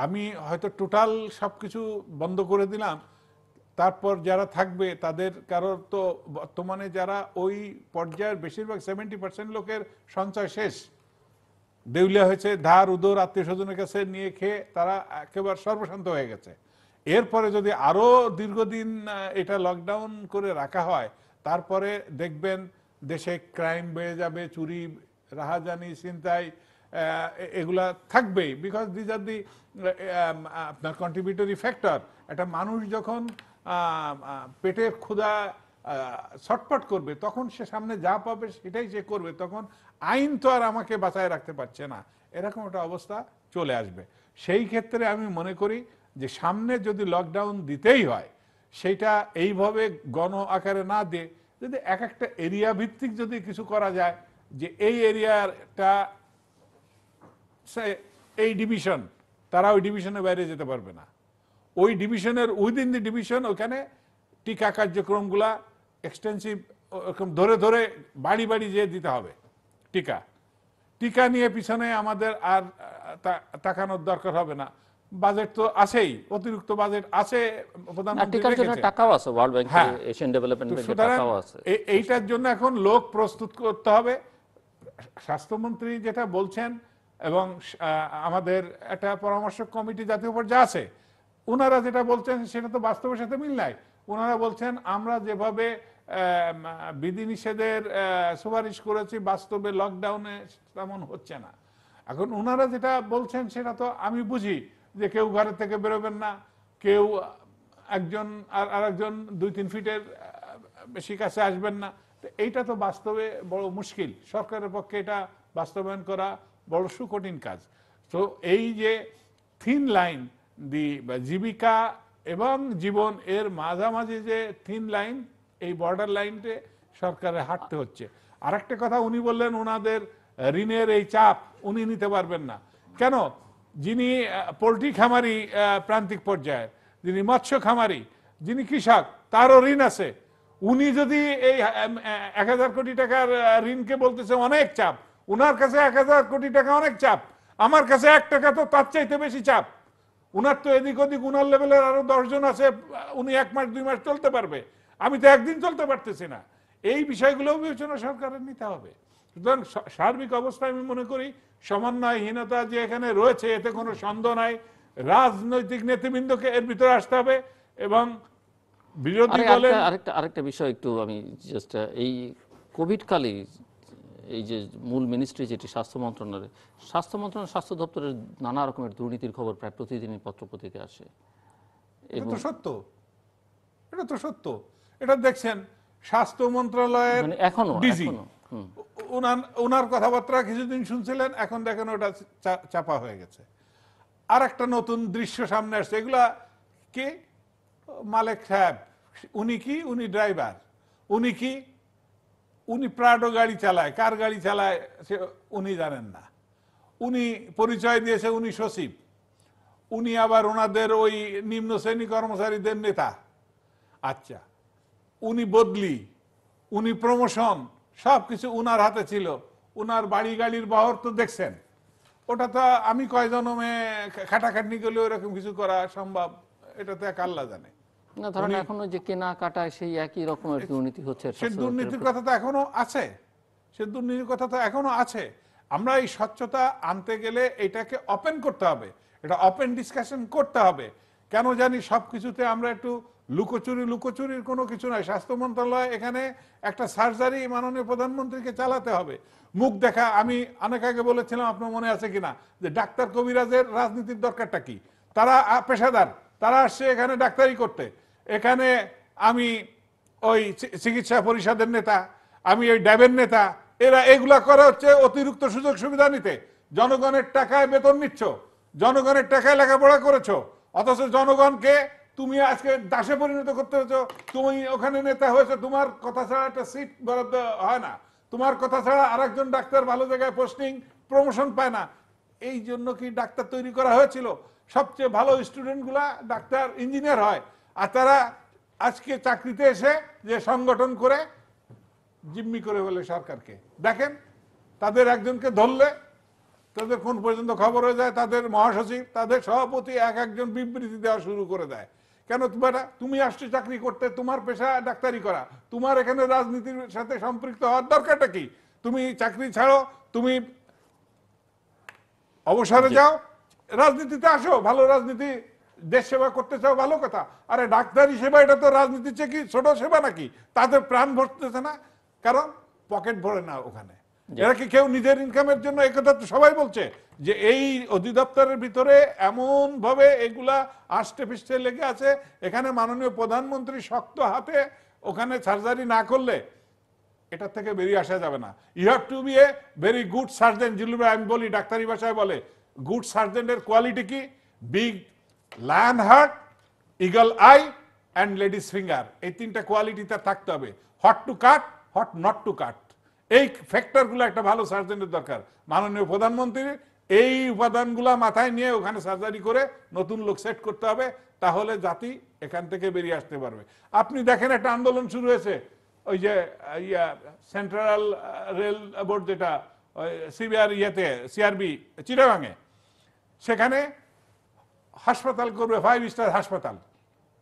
আমি হয়তো টোটাল সব কিছু বন্ধ করে দিলাম তারপর যারা থাকবে তাদের কারোর তো বর্তমানে যারা ওই পর্যায়ের বেশিরভাগ সেভেন্টি পার্সেন্ট লোকের সঞ্চয় শেষ দেউলিয়া হয়েছে ধার উদর আত্মীয় স্বজনের কাছে নিয়ে খেয়ে তারা একেবারে সর্বশান্ত হয়ে গেছে এরপরে যদি আরও দীর্ঘদিন এটা লকডাউন করে রাখা হয় তারপরে দেখবেন দেশে ক্রাইম বেড়ে যাবে চুরি রাহাজানি ছিনতাই এগুলা থাকবেই বিকজ দিজ আর দি আপনার কন্ট্রিবিউটরি ফ্যাক্টর একটা মানুষ যখন পেটের ক্ষুধা ছটপট করবে তখন সে সামনে যা পাবে সেটাই সে করবে তখন আইন তো আর আমাকে বাঁচায় রাখতে পারছে না এরকম একটা অবস্থা চলে আসবে সেই ক্ষেত্রে আমি মনে করি যে সামনে যদি লকডাউন দিতেই হয় সেটা এইভাবে গণ আকারে না দিয়ে যদি এক একটা এরিয়া ভিত্তিক যদি কিছু করা যায় যে এই এরিয়াটা এই ডিভিশন তারা ওই ডিভিশনের বাইরে যেতে পারবে না ওই ডিভিশনের উইদিন দি ডিভিশন ওখানে টিকা কার্যক্রমগুলা এক্সটেন্সিভ ওরকম ধরে ধরে বাড়ি বাড়ি যেয়ে দিতে হবে টিকা টিকা নিয়ে পিছনে আমাদের আর তাকানোর দরকার হবে না বাজেট তো আছেই অতিরিক্ত বাজেট আছে টাকাও হ্যাঁ। এইটার জন্য এখন লোক প্রস্তুত করতে হবে স্বাস্থ্যমন্ত্রী যেটা বলছেন এবং আমাদের একটা পরামর্শ কমিটি জাতীয় পর্যায়ে আছে ওনারা যেটা বলছেন সেটা তো বাস্তবের সাথে মিল নাই ওনারা বলছেন আমরা যেভাবে বিধিনিষেধের সুপারিশ করেছি বাস্তবে লকডাউনে তেমন হচ্ছে না এখন ওনারা যেটা বলছেন সেটা তো আমি বুঝি যে কেউ ঘরের থেকে বেরোবেন না কেউ একজন আর আরেকজন দুই তিন ফিটের বেশি কাছে আসবেন না এইটা তো বাস্তবে বড় মুশকিল সরকারের পক্ষে এটা বাস্তবায়ন করা বড়সু কঠিন কাজ তো এই যে থিন লাইন দি জীবিকা এবং জীবন এর মাঝামাঝি যে থিন লাইন এই বর্ডার লাইনটে সরকারে হাঁটতে হচ্ছে একটা কথা উনি বললেন ওনাদের ঋণের এই চাপ উনি নিতে পারবেন না কেন যিনি পোলট্রি খামারি প্রান্তিক পর্যায়ে যিনি মৎস্য খামারি যিনি কৃষক তারও ঋণ আছে উনি যদি এই এক হাজার কোটি টাকার ঋণকে বলতেছে অনেক চাপ ওনার কাছে এক হাজার কোটি টাকা অনেক চাপ আমার কাছে এক টাকা তো তার চাইতে বেশি চাপ উনার তো এদিক ওদিক উনার লেভেলের আরো দশজন আছে উনি এক মাস দুই মাস চলতে পারবে আমি তো একদিন চলতে পারতেছি না এই বিষয়গুলোও বিবেচনা সরকারের নিতে হবে সুতরাং সার্বিক অবস্থায় আমি মনে করি সমন্বয়হীনতা যে এখানে রয়েছে এতে কোনো সন্দেহ নাই রাজনৈতিক নেতৃবৃন্দকে এর ভিতরে আসতে হবে এবং বিরোধী দলের আরেকটা আরেকটা বিষয় একটু আমি জাস্ট এই কোভিডকালে এই যে মূল মিনিস্ট্রি যেটি স্বাস্থ্য মন্ত্রণালয় স্বাস্থ্য মন্ত্রণালয় স্বাস্থ্য দপ্তরের নানা রকমের দুর্নীতির খবর প্রায় প্রতিদিনই পত্রপত্রিকা আসে এটা তো সত্য এটা তো সত্য এটা দেখছেন স্বাস্থ্য মন্ত্রণালয়ের মানে এখনো ওনার ওনার কথাবার্তা কিছুদিন শুনছিলেন এখন দেখেন ওটা চাপা হয়ে গেছে আর একটা নতুন দৃশ্য সামনে আসছে এগুলা কে মালেক সাহেব উনি কি উনি ড্রাইভার উনি কি উনি প্রাডো গাড়ি চালায় কার গাড়ি চালায় সে উনি জানেন না উনি পরিচয় দিয়েছে উনি সচিব উনি আবার ওনাদের ওই নিম্ন শ্রেণী কর্মচারীদের নেতা আচ্ছা উনি বদলি উনি প্রমোশন সব কিছু উনার হাতে ছিল উনার বাড়ি গাড়ির বহর তো দেখছেন ওটা তো আমি কয় জনমে খাটাখাটনি করলে ওরকম কিছু করা সম্ভব এটা তো এক আল্লাহ জানে না সেই একই দুর্নীতি দুর্নীতির কথা তো এখনো আছে সে দুর্নীতির কথা তো এখনো আছে আমরা এই স্বচ্ছতা আনতে গেলে এটাকে ওপেন করতে হবে এটা ওপেন ডিসকাশন করতে হবে কেন জানি সব কিছুতে আমরা একটু লুকোচুরি লুকোচুরির কোনো কিছু নাই স্বাস্থ্য মন্ত্রণালয় এখানে একটা সার্জারি মাননীয় প্রধানমন্ত্রীকে চালাতে হবে মুখ দেখা আমি অনেক আগে বলেছিলাম আপনার মনে আছে কিনা যে ডাক্তার কবিরাজের রাজনীতির দরকারটা কি তারা পেশাদার তারা আসছে এখানে ডাক্তারি করতে এখানে আমি ওই চিকিৎসা পরিষদের নেতা আমি ওই ড্যাবের নেতা এরা এগুলা করা হচ্ছে অতিরিক্ত সুযোগ সুবিধা নিতে জনগণের টাকায় বেতন নিচ্ছ জনগণের টাকায় লেখাপড়া করেছ অথচ জনগণকে তুমি আজকে দাসে পরিণত করতে হয়েছো তুমি ওখানে নেতা হয়েছে তোমার কথা ছাড়া একটা সিট বরাদ্দ হয় না তোমার কথা ছাড়া আর একজন ডাক্তার ভালো জায়গায় পোস্টিং প্রমোশন পায় না এই জন্য কি ডাক্তার তৈরি করা হয়েছিল সবচেয়ে ভালো স্টুডেন্টগুলা ডাক্তার ইঞ্জিনিয়ার হয় আর তারা আজকে চাকরিতে এসে যে সংগঠন করে জিম্মি করে বলে সরকারকে দেখেন তাদের একজনকে ধরলে তাদের কোন পর্যন্ত খবর হয়ে যায় তাদের মহাসচিব তাদের সভাপতি এক একজন বিবৃতি দেওয়া শুরু করে দেয় কেন তোমারা তুমি আসছো চাকরি করতে তোমার পেশা ডাক্তারি করা তোমার এখানে রাজনীতির সাথে সম্পৃক্ত হওয়ার দরকারটা কি তুমি চাকরি ছাড়ো তুমি অবসরে যাও রাজনীতিতে আসো ভালো রাজনীতি দেশ সেবা করতে চাও ভালো কথা আরে ডাক্তারি সেবা এটা তো রাজনীতির চেয়ে কি ছোট সেবা নাকি তাদের প্রাণ ভরতেছে না কারণ পকেট ভরে না ওখানে এরা কি কেউ নিজের ইনকামের জন্য একথা তো সবাই বলছে যে এই অধিদপ্তরের ভিতরে এমন ভাবে এগুলা আষ্টে পৃষ্ঠে লেগে আছে এখানে মাননীয় প্রধানমন্ত্রী শক্ত হাতে ওখানে সার্জারি না করলে এটা থেকে বেরিয়ে আসা যাবে না you have to be a very good surgeon জিলুবা আমি বলি ডাক্তারি ভাষায় বলে গুড সার্জেন্টের কোয়ালিটি কি big lion heart eagle eye and ladies finger এই তিনটা কোয়ালিটিটা থাকতে হবে hot to cut hot not to cut এই ফ্যাক্টরগুলো একটা ভালো সার্জনের দরকার মাননীয় প্রধানমন্ত্রীর এই উপাদানগুলো মাথায় নিয়ে ওখানে সার্জারি করে নতুন লোক সেট করতে হবে তাহলে জাতি এখান থেকে বেরিয়ে আসতে পারবে আপনি দেখেন একটা আন্দোলন শুরু হয়েছে ওই যে ইয়া সেন্ট্রাল রেল বোর্ড যেটা সিবিআর ইয়েতে সিআরবি চিটাগাঙে সেখানে হাসপাতাল করবে ফাইভ স্টার হাসপাতাল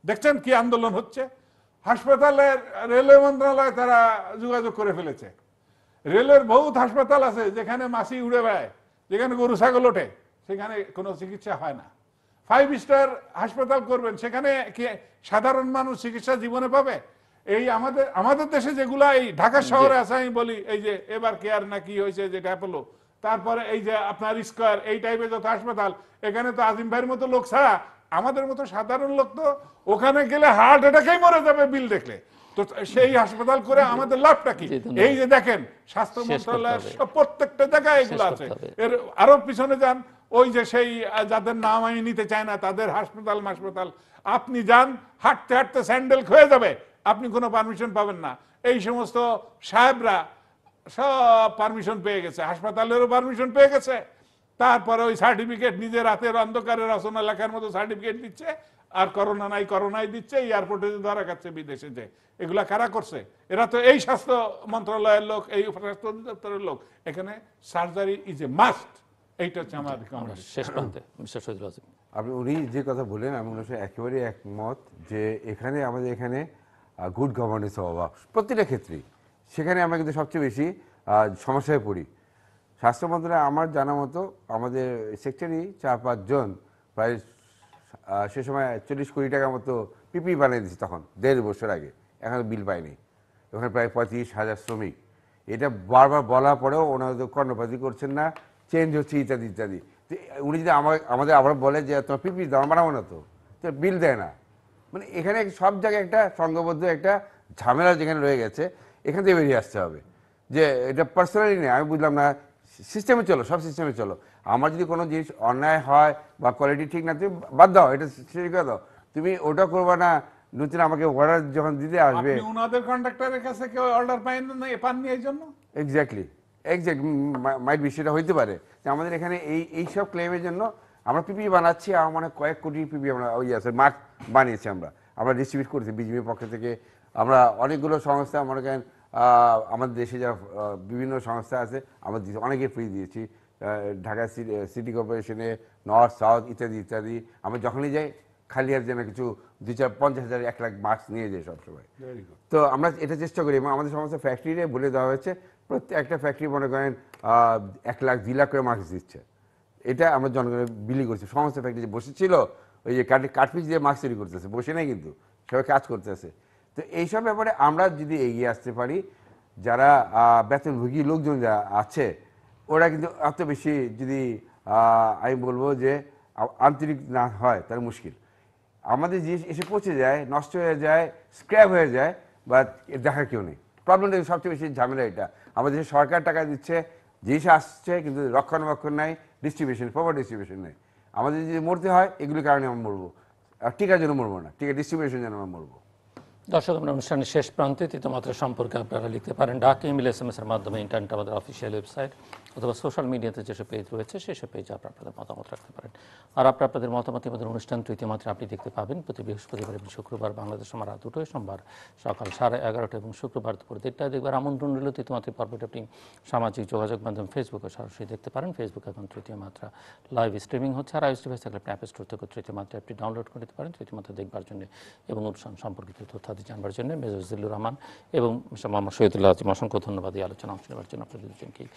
দেখছেন কি আন্দোলন হচ্ছে হাসপাতালের রেলওয়ে মন্ত্রণালয় তারা যোগাযোগ করে ফেলেছে রেলের বহুত হাসপাতাল আছে যেখানে মাছি উড়ে বেড়ায় যেখানে গরু ছাগল ওঠে সেখানে কোনো চিকিৎসা হয় না ফাইভ স্টার হাসপাতাল করবেন সেখানে কি সাধারণ মানুষ চিকিৎসা জীবনে পাবে এই আমাদের আমাদের দেশে যেগুলা এই ঢাকা শহরে আছে আমি বলি এই যে এবার কেয়ার না কি হয়েছে যেটা বলো তারপরে এই যে আপনার স্কোয়ার এই টাইপের যত হাসপাতাল এখানে তো আজিম ভাইয়ের মতো লোক ছাড়া আমাদের মতো সাধারণ লোক তো ওখানে গেলে হার্ট অ্যাটাকেই মরে যাবে বিল দেখলে তো সেই হাসপাতাল করে আমাদের লাভটা কি এই যে দেখেন স্বাস্থ্য মন্ত্রণালয়ের প্রত্যেকটা জায়গায় এগুলো আছে এর আরো পিছনে যান ওই যে সেই যাদের নাম আমি নিতে চাই না তাদের হাসপাতাল হাসপাতাল আপনি যান হাঁটতে হাঁটতে স্যান্ডেল খয়ে যাবে আপনি কোনো পারমিশন পাবেন না এই সমস্ত সাহেবরা সব পারমিশন পেয়ে গেছে হাসপাতালেরও পারমিশন পেয়ে গেছে তারপরে ওই সার্টিফিকেট নিজের রাতের অন্ধকারে রচনা লেখার মতো সার্টিফিকেট দিচ্ছে আর করোনা নাই করোনাই দিচ্ছে এয়ারপোর্টে ধরা খাচ্ছে বিদেশে যে এগুলা কারা করছে এরা তো এই স্বাস্থ্য মন্ত্রণালয়ের লোক এই স্বাস্থ্য অধিদপ্তরের লোক এখানে সার্জারি ইজ এ মাস্ট এইটা হচ্ছে আমার শেষ প্রান্তে আপনি উনি যে কথা বলেন আমি ওনার একেবারেই একমত যে এখানে আমাদের এখানে গুড গভর্নেন্সের অভাব প্রতিটা ক্ষেত্রেই সেখানে আমরা কিন্তু সবচেয়ে বেশি সমস্যায় পড়ি স্বাস্থ্য মন্ত্রণালয় আমার জানা মতো আমাদের সেক্টরি চার পাঁচজন প্রায় সে সময় চল্লিশ কোটি টাকা মতো পিপি বানিয়ে দিয়েছে তখন দেড় বছর আগে এখন বিল পায়নি ওখানে প্রায় পঁয়ত্রিশ হাজার শ্রমিক এটা বারবার বলার পরেও ওনারা তো কর্ণপাতি করছেন না চেঞ্জ হচ্ছে ইত্যাদি ইত্যাদি তো উনি যদি আমার আমাদের আবার বলে যে তোমার পিপি দাম বানাবো না তো তো বিল দেয় না মানে এখানে সব জায়গায় একটা সংঘবদ্ধ একটা ঝামেলা যেখানে রয়ে গেছে এখান থেকে বেরিয়ে আসতে হবে যে এটা পার্সোনালি নেই আমি বুঝলাম না সিস্টেমে চলো সব সিস্টেমে চলো আমার যদি কোনো জিনিস অন্যায় হয় বা কোয়ালিটি ঠিক না তুমি বাদ দাও এটা শেষ দাও তুমি ওটা করবে না নতুন আমাকে অর্ডার যখন দিতে আসবে ওনাদের কন্ট্রাক্টরের কাছে কেউ অর্ডার পাই না পাননি এই জন্য এক্স্যাক্টলি এক্স্যাক্ট মাইট বি সেটা হইতে পারে আমাদের এখানে এই এই সব ক্লেমের জন্য আমরা পিপি বানাচ্ছি আমার মানে কয়েক কোটি পিপি আমরা ওই আছে মার্ক বানিয়েছি আমরা আমরা ডিস্ট্রিবিউট করেছি বিজেপির পক্ষ থেকে আমরা অনেকগুলো সংস্থা মনে করেন আমাদের দেশে যারা বিভিন্ন সংস্থা আছে আমরা অনেকে ফ্রি দিয়েছি ঢাকা সিটি কর্পোরেশনে নর্থ সাউথ ইত্যাদি ইত্যাদি আমরা যখনই যাই খালি আর যেন কিছু দুই চার পঞ্চাশ হাজার এক লাখ মাস্ক নিয়ে যায় সবসময় তো আমরা এটা চেষ্টা করি এবং আমাদের সমস্ত ফ্যাক্টরিরে বলে দেওয়া হয়েছে প্রত্যেকটা ফ্যাক্টরি মনে করেন এক লাখ দুই লাখ করে মাস্ক দিচ্ছে এটা আমরা জনগণের বিলি করছি সমস্ত ফ্যাক্টরি বসেছিল ওই যে কাঠ কাঠপিচ দিয়ে মাস্ক তৈরি করতেছে বসে নাই কিন্তু সবাই কাজ করতেছে তো এইসব ব্যাপারে আমরা যদি এগিয়ে আসতে পারি যারা বেতনভোগী লোকজন যা আছে ওরা কিন্তু এত বেশি যদি আমি বলবো যে আন্তরিক না হয় তার মুশকিল আমাদের জিনিস এসে পচে যায় নষ্ট হয়ে যায় স্ক্র্যাপ হয়ে যায় বা দেখার কেউ নেই প্রবলেমটা সবচেয়ে বেশি ঝামেলা এটা আমাদের সরকার টাকা দিচ্ছে জিনিস আসছে কিন্তু রক্ষণাবেক্ষণ নাই ডিস্ট্রিবিউশন প্রপার ডিস্ট্রিবিউশন নেই আমাদের যদি মরতে হয় এগুলির কারণে আমরা মরবো টিকার জন্য মরবো না টিকা ডিস্ট্রিবিউশন জন্য আমরা মরবো দর্শক আমরা অনুষ্ঠানের শেষ প্রান্তে তিতমাত্র সম্পর্কে আপনারা লিখতে পারেন ডাক ইমেল এস এম এর মাধ্যমে ইন্টারনেট আমাদের অফিসিয়াল ওয়েবসাইট অথবা সোশ্যাল মিডিয়াতে যেসব পেজ রয়েছে সেসব পেজে আপনারা আপনাদের মতামত রাখতে পারেন আর আপনার আপনাদের মতামত আমাদের তৃতীয় মাত্রা আপনি দেখতে পাবেন প্রতি বৃহস্পতিবার এবং শুক্রবার বাংলাদেশ সময় রাত দুটোয় সোমবার সকাল সাড়ে এগারোটা এবং শুক্রবার দুপুর দেড়টায় দেখবার আমন্ত্রণ রইল তৃতীয় পর্বটি আপনি সামাজিক যোগাযোগ মাধ্যম ফেসবুকে সরাসরি দেখতে পারেন ফেসবুক এখন তৃতীয় মাত্রা লাইভ স্ট্রিমিং হচ্ছে আর আইস ডিভাইস থাকলে আপনি অ্যাপ স্টোর থেকে তৃতীয় মাত্রা আপনি ডাউনলোড করে নিতে পারেন তৃতীয় মাত্রা দেখবার জন্য এবং অনুষ্ঠান সম্পর্কিত তথ্যাদি জানবার জন্য মেজর রহমান এবং মোহাম্মদ শহীদুল্লাহ আজিম অসংখ্য ধন্যবাদ এই আলোচনা অংশ নেওয়ার জন্য আপনাদের দুজনকেই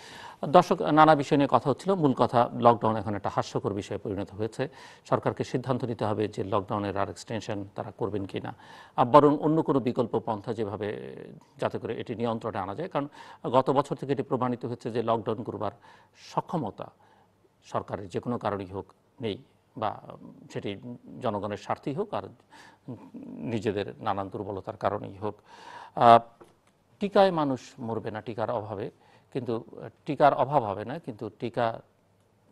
দশ দর্শক নানা বিষয় নিয়ে কথা হচ্ছিল মূল কথা লকডাউন এখন একটা হাস্যকর বিষয়ে পরিণত হয়েছে সরকারকে সিদ্ধান্ত নিতে হবে যে লকডাউনের আর এক্সটেনশন তারা করবেন কি না বরং অন্য কোনো বিকল্প পন্থা যেভাবে যাতে করে এটি নিয়ন্ত্রণে আনা যায় কারণ গত বছর থেকে এটি প্রমাণিত হয়েছে যে লকডাউন করবার সক্ষমতা সরকারের যে কোনো কারণেই হোক নেই বা সেটি জনগণের স্বার্থেই হোক আর নিজেদের নানান দুর্বলতার কারণেই হোক টিকায় মানুষ মরবে না টিকার অভাবে কিন্তু টিকার অভাব হবে না কিন্তু টিকা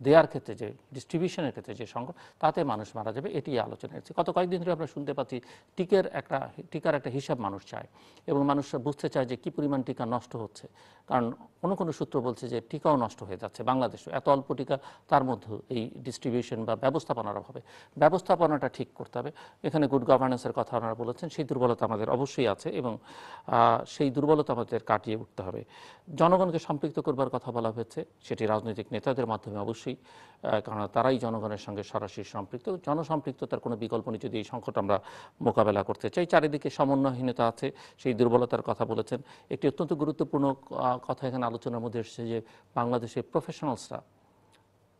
দেওয়ার ক্ষেত্রে যে ডিস্ট্রিবিউশনের ক্ষেত্রে যে সংকট তাতে মানুষ মারা যাবে এটি আলোচনা হচ্ছে গত কয়েকদিন ধরে আমরা শুনতে পাচ্ছি টিকের একটা টিকার একটা হিসাব মানুষ চায় এবং মানুষ বুঝতে চায় যে কী পরিমাণ টিকা নষ্ট হচ্ছে কারণ কোনো কোনো সূত্র বলছে যে টিকাও নষ্ট হয়ে যাচ্ছে বাংলাদেশও এত অল্প টিকা তার মধ্যে এই ডিস্ট্রিবিউশন বা ব্যবস্থাপনার অভাবে ব্যবস্থাপনাটা ঠিক করতে হবে এখানে গুড গভর্নেন্সের কথা ওনারা বলেছেন সেই দুর্বলতা আমাদের অবশ্যই আছে এবং সেই দুর্বলতা আমাদের কাটিয়ে উঠতে হবে জনগণকে সম্পৃক্ত করবার কথা বলা হয়েছে সেটি রাজনৈতিক নেতাদের মাধ্যমে অবশ্যই অবশ্যই কেননা তারাই জনগণের সঙ্গে সরাসরি সম্পৃক্ত জনসম্পৃক্ততার কোনো বিকল্প নিয়ে যদি এই সংকট আমরা মোকাবেলা করতে চাই চারিদিকে সমন্বয়হীনতা আছে সেই দুর্বলতার কথা বলেছেন একটি অত্যন্ত গুরুত্বপূর্ণ কথা এখানে আলোচনার মধ্যে এসেছে যে বাংলাদেশের প্রফেশনালসরা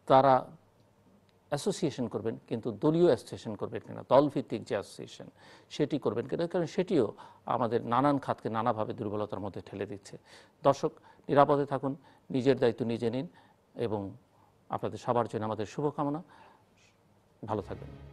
তারা অ্যাসোসিয়েশন করবেন কিন্তু দলীয় অ্যাসোসিয়েশন করবেন কিনা দলভিত্তিক যে অ্যাসোসিয়েশন সেটি করবেন কিনা কারণ সেটিও আমাদের নানান খাতকে নানাভাবে দুর্বলতার মধ্যে ঠেলে দিচ্ছে দর্শক নিরাপদে থাকুন নিজের দায়িত্ব নিজে নিন এবং আপনাদের সবার জন্য আমাদের শুভকামনা ভালো থাকবেন